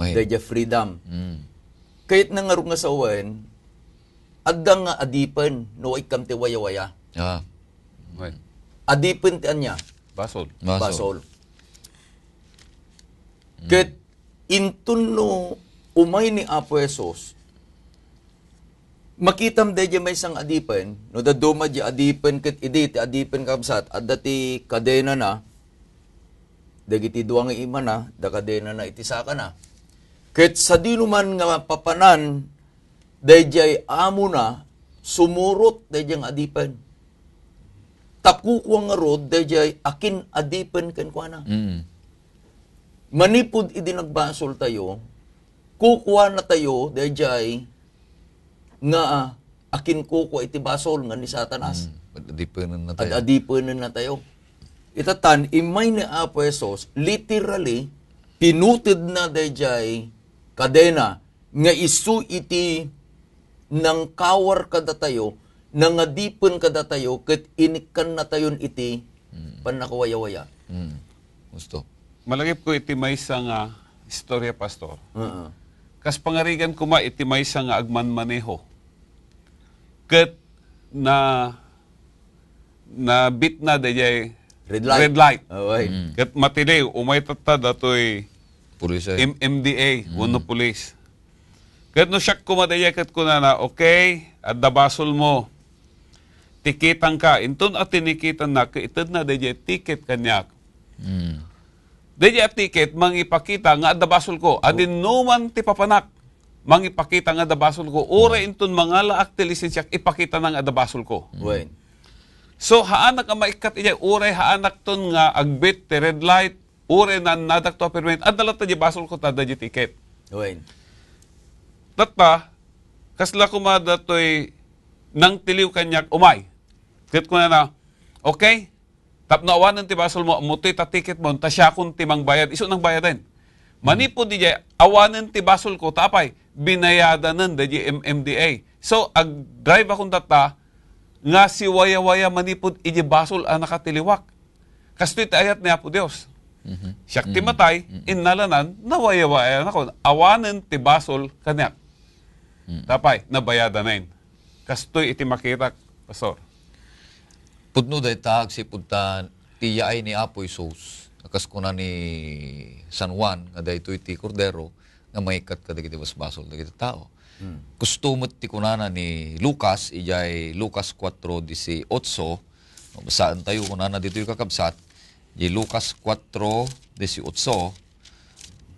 dayjay freedom. Mm-hmm. Kahit nangarong nga sa wen, adda nga adipan no ikam ti waya-waya. Ah. Wen. Adipan ti anya. Basol. Basol. Basol. Mm. Ket intun no umay ni Apo Jesus, makitam de may sang adipen, no da doma di adipen ket idi ti adipen kabsat, at dati kadena na, dagiti duwang ima na, da kadena na itisaka na. Ket sa dinuman nga papanan, dayjay amo na, sumurot dayjang adipen. Takukuang nga dayjay akin adipen ken kuana. Mm. Manipod idi nagbasol tayo, kukuha na tayo, dayjay, nga ah, akin kukuha iti basol nga ni satanas. Hmm. na tayo. Ad adipunan na tayo. Itatan, imay na Apo Esos, literally, pinutid na dayjay kadena nga isu iti nang kawar kada tayo, nang adipon kada tayo, kat inikan na tayon iti mm. panakuwayawaya. Mm. Gusto. Malagip ko iti may isang uh, istorya, Pastor. Uh-uh. Kas pangarigan kuma iti maysa nga agman maneho. Ket na na bit na dayay red light. Red light. Oh, ay. Mm. Ket matili umay tatta datoy pulis ay. M- MDA, mm. uno pulis. Ket no shak kuma dayay ket kuna na okay at dabasol mo tikitang ka. Inton at tinikitan na, itad na dayay tiket kanyak. Mm. Daya tiket, mangipakita nga adabasol ko adin oh. no man ti papanak mangipakita nga adabasol ko ura oh. inton mga laak ti lisensyak ipakita nang adabasol ko. Mm. When? So haanak ang maikat iya uray haanak ton nga agbit ti red light uray na nadak to permit adala ta ti basol ko ta di ticket. When? Tatpa kasla kumada toy nang tiliw kanyak umay. Ket ko na na okay Tapnawanan ti basol mo, muti ta ticket mo, ta siya kung timang bayad. Iso nang bayadan. Manipo di jay, awanan ti basol ko, tapay, binayada nan di MMDA. So, ag drive akong data, nga si waya-waya manipod iji basol ang nakatiliwak. Kastoy ayat ni Apo Dios. Mm-hmm. Siya ti matay, mm-hmm. innalanan, mm-hmm. nawaya-waya na ko. Awanan ti basol kanyak. Mm-hmm. Tapay, nabayada na yun. Kastoy iti makita, pastor. Pudno day tahag si punta tiyaay ni Apoy Sos. Akas ko na ni San Juan, nga dahito iti kordero, nga maikat ka dagiti basbasol dagiti tao. Hmm. Kustumot ti kunana ni Lucas, ijay Lucas 4.18, basaan tayo kunana dito yung kakabsat, di Lucas 4.18,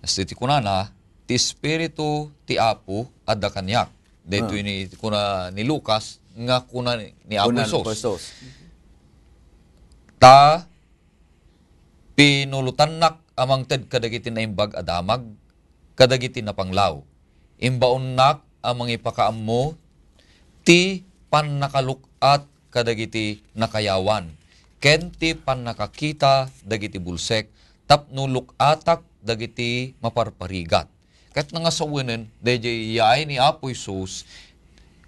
asti ti kunana, ti Espiritu ti Apo adda kanyak. Dito ah. hmm. ni, kuna, ni Lucas, nga kuna ni Apo Sos. Ta pinulutan nak amang ted kadagiti na imbag adamag kadagiti na panglaw. Imbaon nak amang ipakaammo ti pannakalukat kadagiti nakayawan. Ken ti pannakakita dagiti bulsek tapno lukatak dagiti maparparigat. ket nga sawenen winen, DJ yay ni Apo Isus,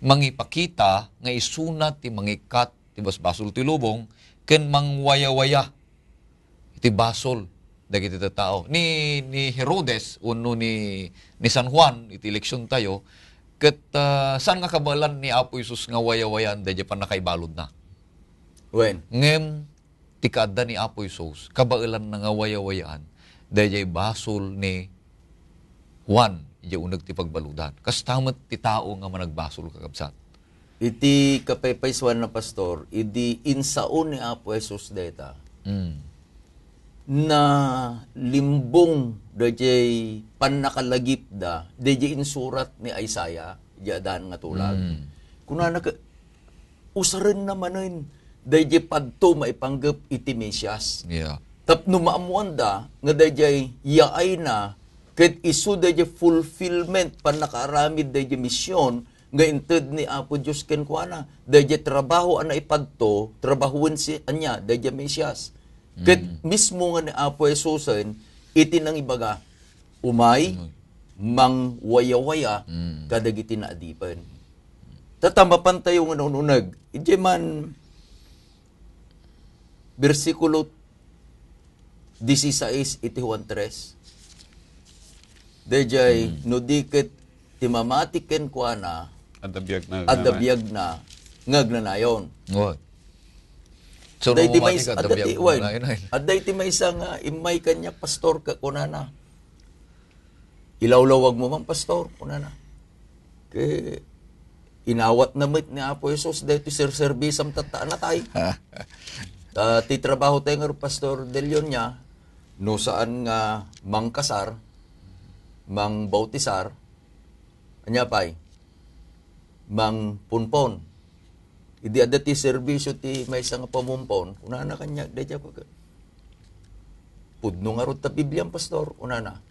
mangipakita nga isunat ti mangikat ti basbasol ti lubong, ken mangwayawaya iti basol dagiti tao ni ni Herodes uno ni ni San Juan iti eleksyon tayo ket uh, ah, saan nga kabalan ni Apo Jesus nga wayawayan dagiti da pa nakaibalod na wen ngem tikada ni Apo Jesus kabaelan nga wayawayan dagiti basol ni Juan di unag ti pagbaludan kas tamat ti tao nga managbasol kakabsat iti kapaypaysuan na pastor, iti insaon ni Apo Jesus data. Mm. Na limbong dajay panakalagip da, dajay insurat ni Isaiah, jadaan nga tulag. Mm. Kuna na, usarin naman dajay pagto maipanggap iti Mesyas. Yeah. Tap numaamuan da, nga dajay yaay na, kahit isu dajay fulfillment, panakaramid dajay misyon, nga Ngainted ni Apo Diyos kenkwana. Dadya trabaho ang ipagto, trabahuin si anya, dadya Mesias. Mm. Kat mismo nga ni Apo Esusan, itinang ibaga, umay, mm. mang waya-waya, mm. kadagiti na adipan. Tatamapan tayo nga nununag. Ije man, versikulo 16 itihuan 3. Dejay, mm. no diket timamatiken kuana Adabiyag na. Adabiyag na. Ngaglanayon. What? So, day ti may at day at ti may isang uh, imay kanya pastor ka kunana. Ilawlawag mo man pastor kunana. Kay inawat na mit ni Apo Jesus day ti sir-service am tataan na tay. uh, ti trabaho tayo nga pastor Delion niya no saan nga mangkasar, manggbautisar, anya pay mang punpon. Idi adati serbisyo ti may isang pamumpon, unana kanya, dadya pag Pudno nga rin ta Biblia, Pastor, unana.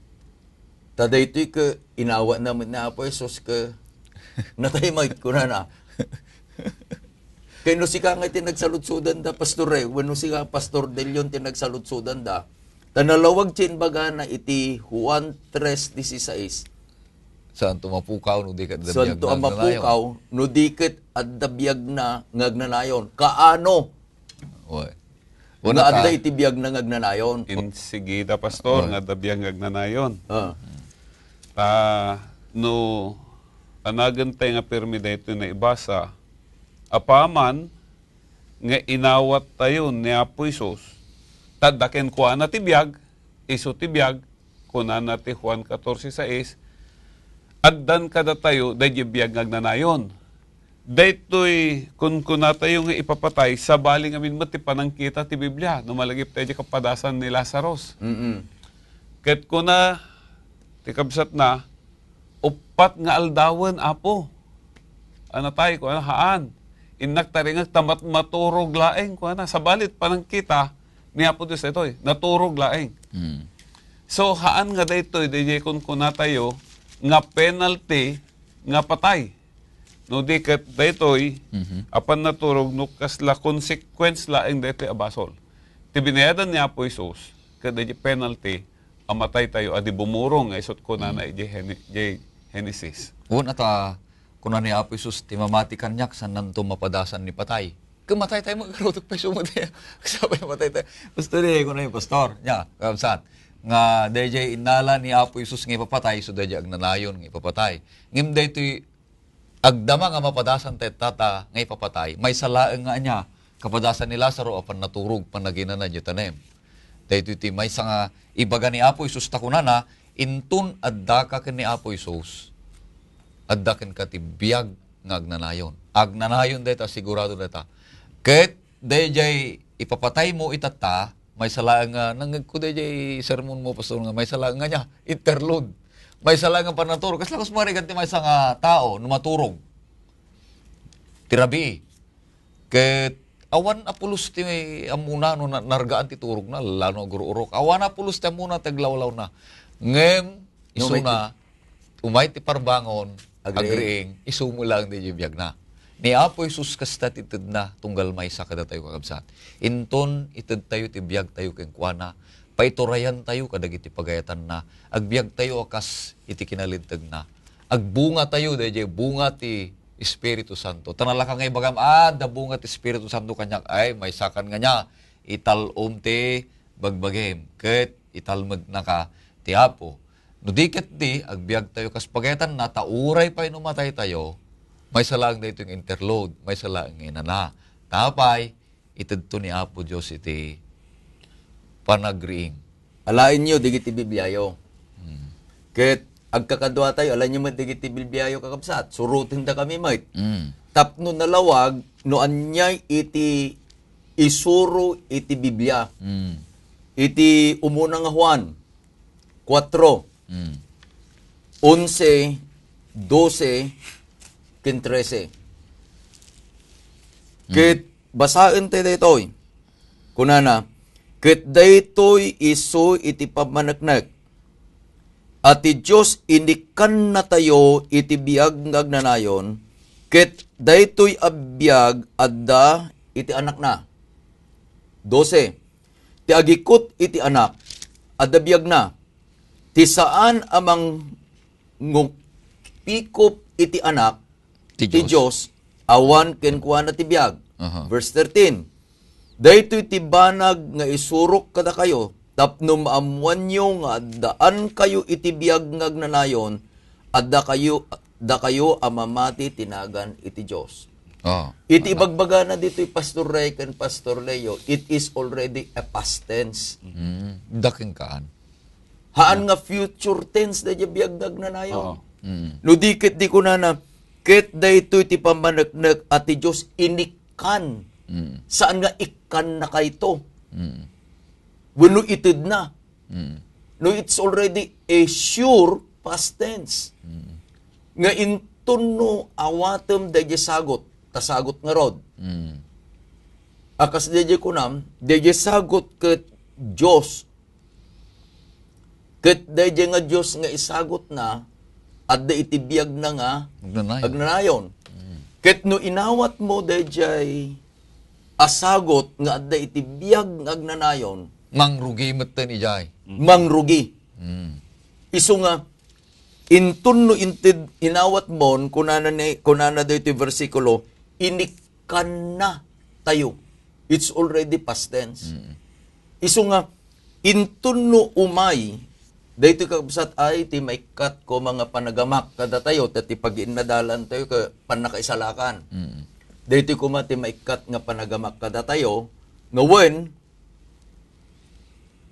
Tada ito'y ka inawa namin na po Isos ka [laughs] natay mait ko Kaya no si ka nga tinagsalutsudan da, Pastor Ray, eh. wano si ka Pastor Del yun tinagsalutsudan da, tanalawag chin baga na iti Juan 3.16, Santo Mapukaw, no dikat dabiyag Santo na Mapukaw, no dikat at dabiyag na ngagnanayon. Kaano? What? Wala at day tibiyag na ngagnanayon. Insigida, Pastor, nga dabiyag ngagnanayon. Uh. Ta, no, anagantay nga pirmi dito na ibasa, apaman, nga inawat tayo ni Apo Isos, tadaken kuha na tibiyag, iso tibiyag, kuna na ti Juan is, addan kada tayo, day biyag nagnanayon. Daytoy kun kuna tayo nga ipapatay sa baling amin mati panangkita ti Biblia no malagip tayo kapadasan ni Lazarus. Mm-mm. Ket kuna ti kabsat na upat nga aldawen apo. Ana tay ko ana haan. Innak taringak tamat maturog laeng ko ana sa balit panangkita ni apo Dios itoy naturog laeng. Mm. So haan nga daytoy day kun kuna tayo nga penalty nga patay. No di kat daytoy mm-hmm. apan naturog no kasla consequence laeng daytoy abasol. Ti niya po Isus kada di penalty amatay tayo adi ah, bumurong nga isot ko na mhm. na mm-hmm. Genesis. Un ata ah, kuna ni Apo Isus ti mamati kanyak san nanto mapadasan ni patay. Kamatay tayo magkarotok pa Isus mo tayo. Kasabay matay tayo. Gusto [laughs] ni eh, kuna ni pastor. Ya, yeah, kamsat nga dayjay inala ni Apo Isus nga ipapatay so dayjay agnanayon nga ipapatay Ngim daytoy agdama nga mapadasan tay tata nga ipapatay may salaeng nga anya kapadasan ni Lazaro apan naturog panagina na jud tanem daytoy ti may nga ibaga ni Apo Isus takunana intun adda ka ken ni Apo Isus adda ken ka ti biag nga agnanayon agnanayon dayta sigurado dayta ket dayjay ipapatay mo itata may sala nga, nang kuday jay sermon mo, pastor nga, may sala nga niya, interlude. May sala nga panaturo. Kasi lakas mari ganti may nga ah, tao, numaturog. Tirabi. Kaya awan apulos ti amuna no nargaan ti turog na lano guru Awan apulos ti amuna taglawlaw na. Ngem isuna umay ti parbangon agriing isumo lang di jibiyag na. Ni Apoy suskas itid na tunggal may sa kada tayo kakabsat. Inton itid tayo tibiyag tayo kuana, paitorayan tayo kadag iti pagayatan na. Agbiag tayo akas iti kinalintag na. Agbunga tayo dahil bunga ti Espiritu Santo. Tanala ka ngay bagam, ah, bunga ti Espiritu Santo kanyak ay may sakan nga niya. Italom ti bagbagem. Ket italmag na ka ti Apo. No diket di, agbiag tayo kas pagayatan na, tauray pa inumatay tayo, may salang dito yung interlude, may salang inana. Tapay, itadto ni Apo Diyos iti panagriing. Alain nyo, digiti bibliayo. Hmm. Kahit agkakadwa tayo, alain nyo man digiti bibliayo kakabsat, surutin da kami mate. Hmm. Tapno nalawag, no anyay iti isuro iti Biblia. Mm. Iti nga Juan 4. Mm. 11, 12, kin 13. Hmm. Kit basaen ti daytoy. Kunana ket daytoy isu iti pamanaknak. At ti Diyos inikan na tayo iti biyag ngagnanayon, ket daytoy abiyag adda iti anak na. 12. Ti agikot iti anak, adda biyag na. Ti saan amang ngupikop iti anak, ti Diyos, Diyos awan ken kuha na ti biyag. Uh-huh. Verse 13. Daytoy ti banag nga isurok kada kayo tapno maamuan nyo nga daan kayo itibiyag ngagnanayon adda kayo da kayo amamati tinagan iti Dios. Oh. Ah. Iti ibagbaga na dito Pastor Ray ken Pastor Leo, it is already a past tense. Mm. Daking kaan. Haan yeah. nga future tense da biyag nanayon. Oh. Mm. No dikit di ko na na, Ket daytoy ti pamanaknak at ti Diyos inikan. Mm. Saan nga ikan na ka ito? Mm. When itid na. Mm. No, it's already a sure past tense. Mm. Nga inton no awatem dayje sagot. Tasagot nga rod. Mm. Akas dayje kunam, dayje sagot ket Diyos. Ket dayje nga Diyos nga isagot na, adda iti biag na nga agnanayon. agnanayon. Mm. Ket no inawat mo dayjay asagot nga adda iti biag nga agnanayon. Mangrugi metten ijay. Mangrugi. Mm. Iso nga intun no intid inawat mon kunana ni kunana dayto bersikulo inikan na tayo. It's already past tense. Mm. Iso nga intun no umay dito kabsat ay ti may kat ko mga panagamak kada tayo ti pag inadalan tayo ka panakaisalakan. Mm. Dito ko mati may kat nga panagamak kada tayo nga wen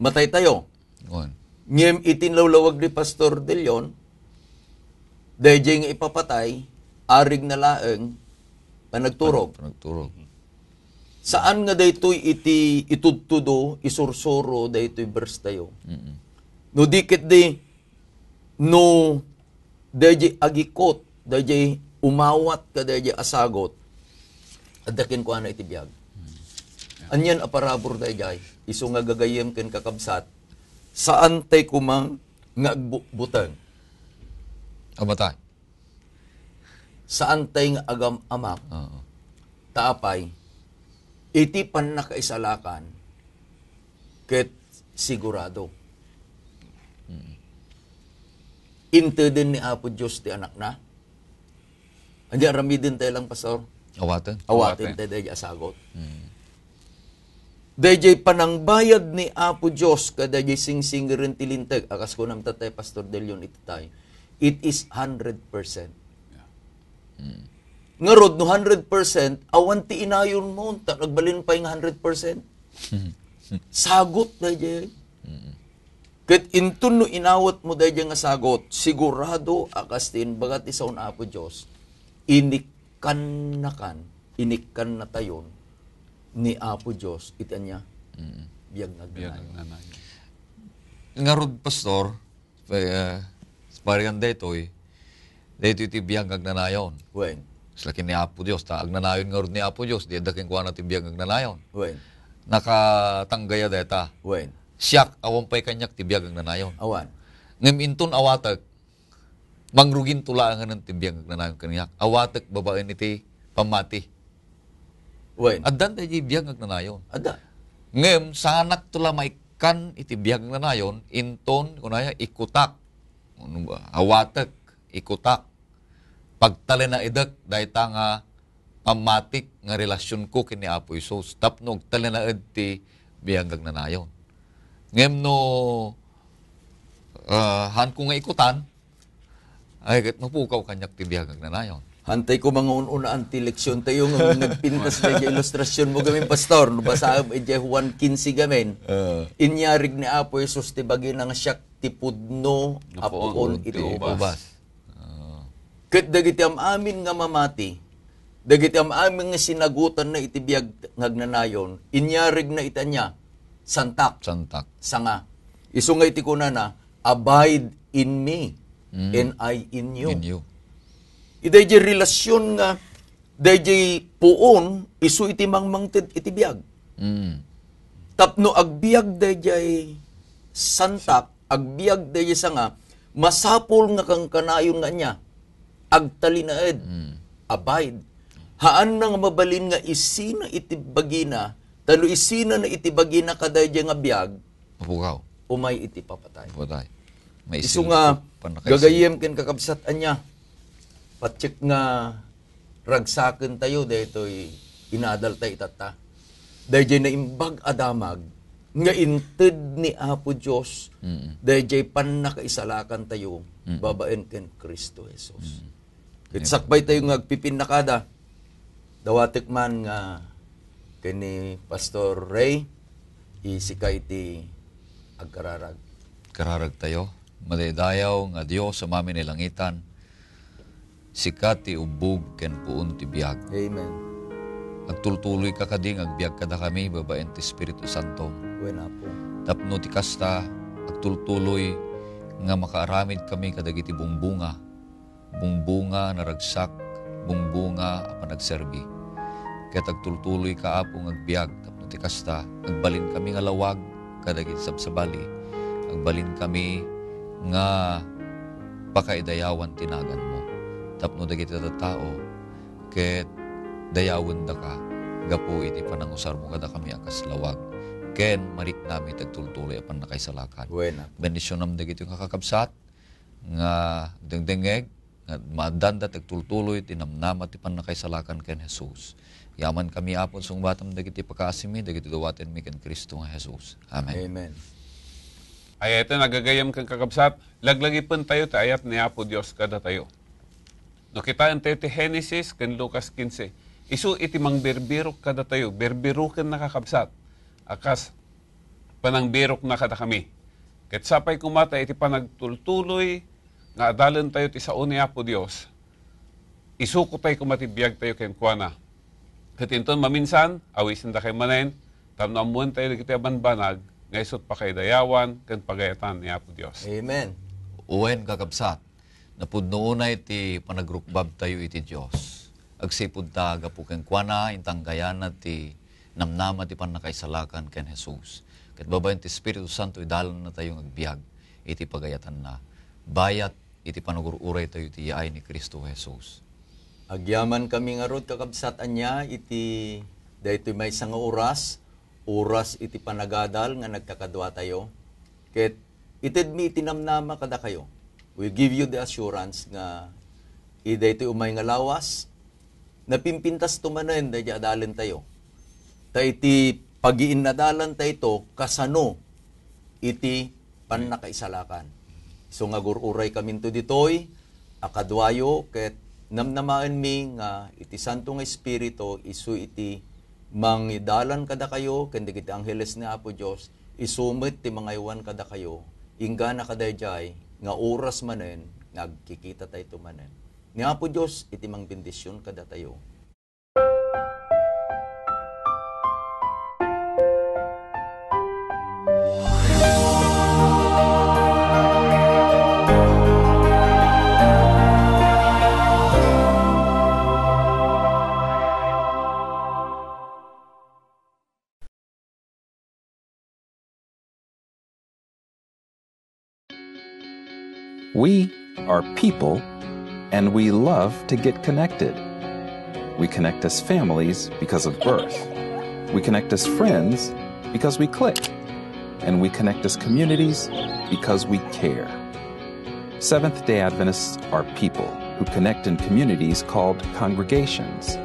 matay tayo. On. Ngem itinlawlawag ni Pastor De Leon dahil nga ipapatay arig na laeng panagturog. Panagturog. Saan nga daytoy iti itudtudo, isursuro daytoy verse tayo. Mm-mm no dikit di no dayjay agikot dayjay umawat ka dayjay asagot adakin ko ana itibiyag hmm. anyan aparabor dayjay iso nga gagayem ken kakabsat saan tay kumang nga agbutang abatay saan tay nga agam amak taapay iti pan nakaisalakan ket sigurado Into din ni Apo Diyos ti anak na. Hindi rami din tayo lang, Pastor. Awaten. Awaten, Awaten. tayo tayo asagot. Hmm. Dayjay panangbayad ni Apo Diyos kada jay sing-sing rin tilintag. Akas ko nam tatay, Pastor Delion, ito tayo. It is 100%. Yeah. Hmm. Ngarod no 100%, awan ti inayon mo, nagbalin pa yung 100%. Sagot na jay. Hmm. Ket intun no inawat mo dahi nga sagot, sigurado akastin bagat isaw na apo Diyos, inikan na kan, inikan na tayon ni apo Diyos, itan niya, mm. biyag nagdanay. Nga rod, Pastor, uh, eh, parigan detoy, detoy ti biyag nagnanayon. Wen. Sa ni Apo Diyos, ta agnanayon nga rod ni Apo Diyos, di adaking kuha na ti biyag nagnanayon. Wen. Nakatanggaya deta. Wen siyak awampay kanyak tibiyag ang nanayon. Awan. Ngem inton awatak mangrugin tulaangan ng tibiyag ang nanayon kaniyak. Awatak babaen iti pamati. Wen. Addan tayo biyag ang nanayon. Adda. Ngem sanak tula maikan iti biyag ang nanayon inton kunaya ikutak. Ano ba? Awatak ikutak. Pagtali na idak dayta nga pamatik nga relasyon ko kini Apo Isos. Tapno tali na iti biyag ang nanayon ngem no uh, han ko nga ikutan, ay po kau kanyak ti tibiyag ang nanayon. Hantay ko mga ununa ti leksyon tayo nga nagpintas na ilustrasyon mo eh, gamin pastor no basa ije Juan 15 gamin. Uh, Inyarig ni Apo Jesus tibagin ng siyak pudno apoon iti ubas. Uh, Kat dagiti am amin nga mamati, dagiti am amin nga sinagutan na itibiyag ngagnanayon, inyarig na itanya, santak. Santak. Sanga. Isungay ti kuna na, abide in me, mm. and I in you. In you. Iday di relasyon nga, day di puon, isu iti mangmangted iti biag. Mm. Tapno agbiag day di santak, agbiag day di sanga, masapol nga kang kanayon nga niya, agtalinaed, mm. abide. Haan nga mabalin nga isina iti bagina, Talo isina na itibagi na kaday nga biyag. Mapugaw. Umay iti papatay. Papatay. May Iso nga, gagayem kin kakabsat anya, Patsik nga ragsakin tayo dito inadal tayo itata. Dahil na imbag adamag, nga inted ni Apo Diyos, mm dahil jay pan nakaisalakan tayo, babaen ken Kristo Jesus. Mm-hmm. Sakbay tayo nga agpipinakada, dawatik man nga kini Pastor Ray isikay ti agkararag. Kararag tayo, madaydayaw nga Diyos sa mamin ilangitan, sikat ti ubog ken puon ti biyag. Amen. Agtultuloy ka kading agbiag kada kami babaen ti Espiritu Santo. Wena po. Tapno ti kasta agtultuloy nga makaaramid kami kadagiti bumbunga. Bungbunga naragsak, bungbunga a panagserbi kaya tagtultuloy ka apong agbiag, tapno ti kasta, agbalin kami nga lawag, kadagit sabsabali, agbalin kami nga pakaidayawan tinagan mo. Tapno dagiti tao, ket dayawan da ka, gapu iti panangusar mo kada kami akas lawag. Ken, marik nami tagtultuloy apan nakaisalakan. Buena. Bendisyon nam dagiti yung kakakabsat, nga dengdengeg, nga madanda tagtultuloy, tinamnama ti panakaisalakan nakaisalakan ken Jesus. Yaman kami apod sung batam dagiti pakasimi, dagiti duwaten mi ken Kristo nga Jesus. Amen. Amen. Ay ito, nagagayam kang kakabsat, laglagi pun tayo ta ayat ni Apo Dios kada tayo. No kita ang ti Genesis ken Lucas 15. Isu iti mang berbirok kada tayo, ken nakakabsat. Akas, panangbirok na kada kami. Ket sapay kumata iti panagtultuloy, nga adalan tayo ti sao ni Apo Diyos. Isuko tayo kumatibiyag tayo ken kuana Katinton maminsan, awisin da kay manen, tamno amuan tayo kita banbanag, ngaysot pa kay dayawan, kan pagayatan ni Apo Dios. Amen. Uwen kakabsat, napudnoonay iti panagrukbab tayo iti Dios. Agsipod ta agapukeng kuana, intanggayana ti namnama ti panakaisalakan ken Jesus. Kat babayan ti Espiritu Santo, idalan na tayong agbiag, iti pagayatan na. Bayat, iti panugururay tayo ti ay ni Kristo Jesus Agyaman kami nga rod kakabsat anya iti daytoy may isang oras, oras iti panagadal nga nagkakadwa tayo. Ket ited mi itinamnama kada kayo. We give you the assurance nga iday umay nga lawas, napimpintas tumanen daydi adalen tayo. Ta iti pagiinadalan ta ito kasano iti pannakaisalakan. So nga gururay kami to ditoy, akadwayo ket namnamaan mi nga ah, iti santo nga espiritu isu iti mangidalan kada kayo kendi iti angeles ni Apo Dios isumit ti mangaywan kada kayo ingga na kadayjay nga oras manen nagkikita tayo manen ni Apo Dios iti mangbendisyon kada tayo We are people and we love to get connected. We connect as families because of birth. We connect as friends because we click. And we connect as communities because we care. Seventh day Adventists are people who connect in communities called congregations,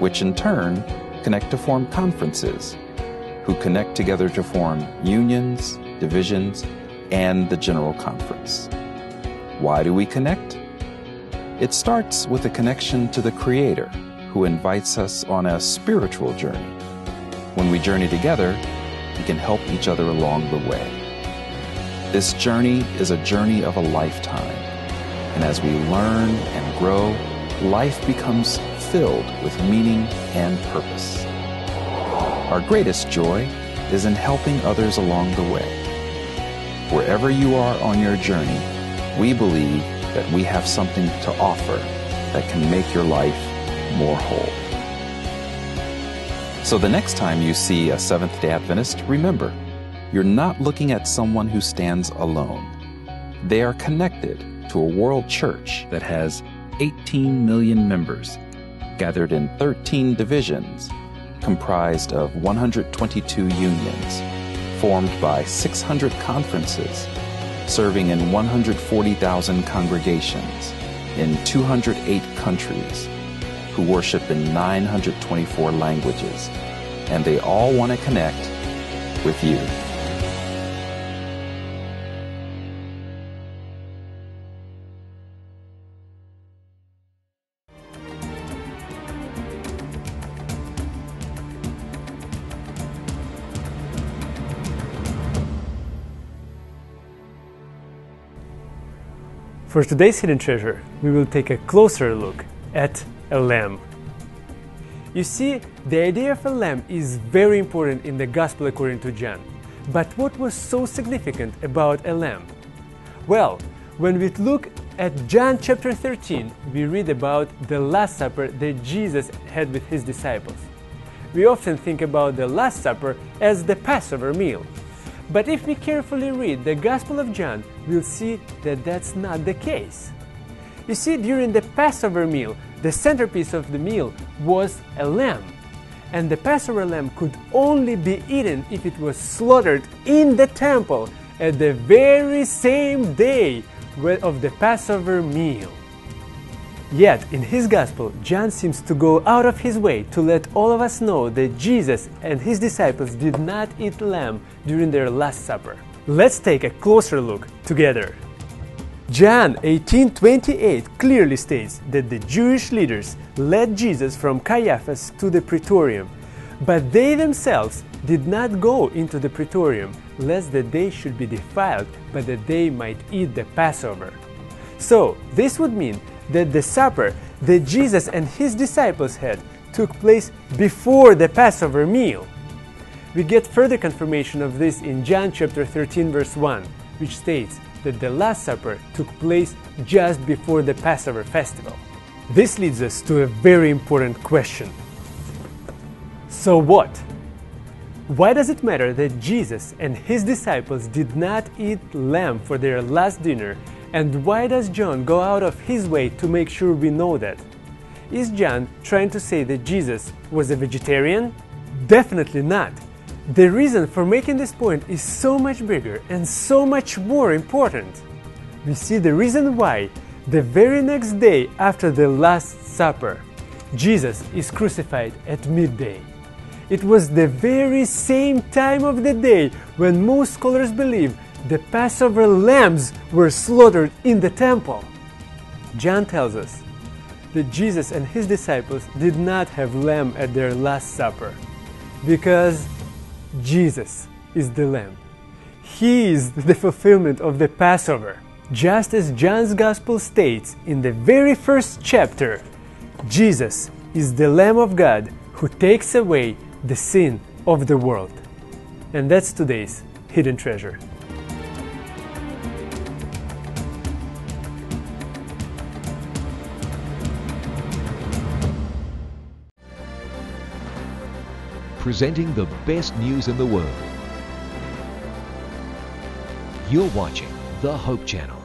which in turn connect to form conferences, who connect together to form unions, divisions, and the General Conference. Why do we connect? It starts with a connection to the Creator, who invites us on a spiritual journey. When we journey together, we can help each other along the way. This journey is a journey of a lifetime. And as we learn and grow, life becomes filled with meaning and purpose. Our greatest joy is in helping others along the way. Wherever you are on your journey, we believe that we have something to offer that can make your life more whole. So the next time you see a Seventh day Adventist, remember, you're not looking at someone who stands alone. They are connected to a world church that has 18 million members, gathered in 13 divisions, comprised of 122 unions, formed by 600 conferences serving in 140,000 congregations in 208 countries, who worship in 924 languages, and they all want to connect with you. For today's hidden treasure, we will take a closer look at a lamb. You see, the idea of a lamb is very important in the Gospel according to John. But what was so significant about a lamb? Well, when we look at John chapter 13, we read about the Last Supper that Jesus had with his disciples. We often think about the Last Supper as the Passover meal. But if we carefully read the Gospel of John, we'll see that that's not the case. You see, during the Passover meal, the centerpiece of the meal was a lamb. And the Passover lamb could only be eaten if it was slaughtered in the temple at the very same day of the Passover meal. Yet, in his Gospel, John seems to go out of his way to let all of us know that Jesus and his disciples did not eat lamb during their Last Supper. Let's take a closer look together. John 18:28 clearly states that the Jewish leaders led Jesus from Caiaphas to the praetorium, but they themselves did not go into the praetorium, lest that they should be defiled, but that they might eat the Passover. So, this would mean that the supper that Jesus and his disciples had took place before the Passover meal. We get further confirmation of this in John chapter 13 verse 1, which states that the Last Supper took place just before the Passover festival. This leads us to a very important question. So what? Why does it matter that Jesus and his disciples did not eat lamb for their last dinner and why does John go out of his way to make sure we know that? Is John trying to say that Jesus was a vegetarian? Definitely not. The reason for making this point is so much bigger and so much more important. We see the reason why the very next day after the Last Supper. Jesus is crucified at midday. It was the very same time of the day when most scholars believe the Passover lambs were slaughtered in the temple. John tells us that Jesus and his disciples did not have lamb at their Last Supper because Jesus is the lamb. He is the fulfillment of the Passover. Just as John's Gospel states in the very first chapter, Jesus is the Lamb of God who takes away the sin of the world. And that's today's hidden treasure. presenting the best news in the world. You're watching the Hope Channel.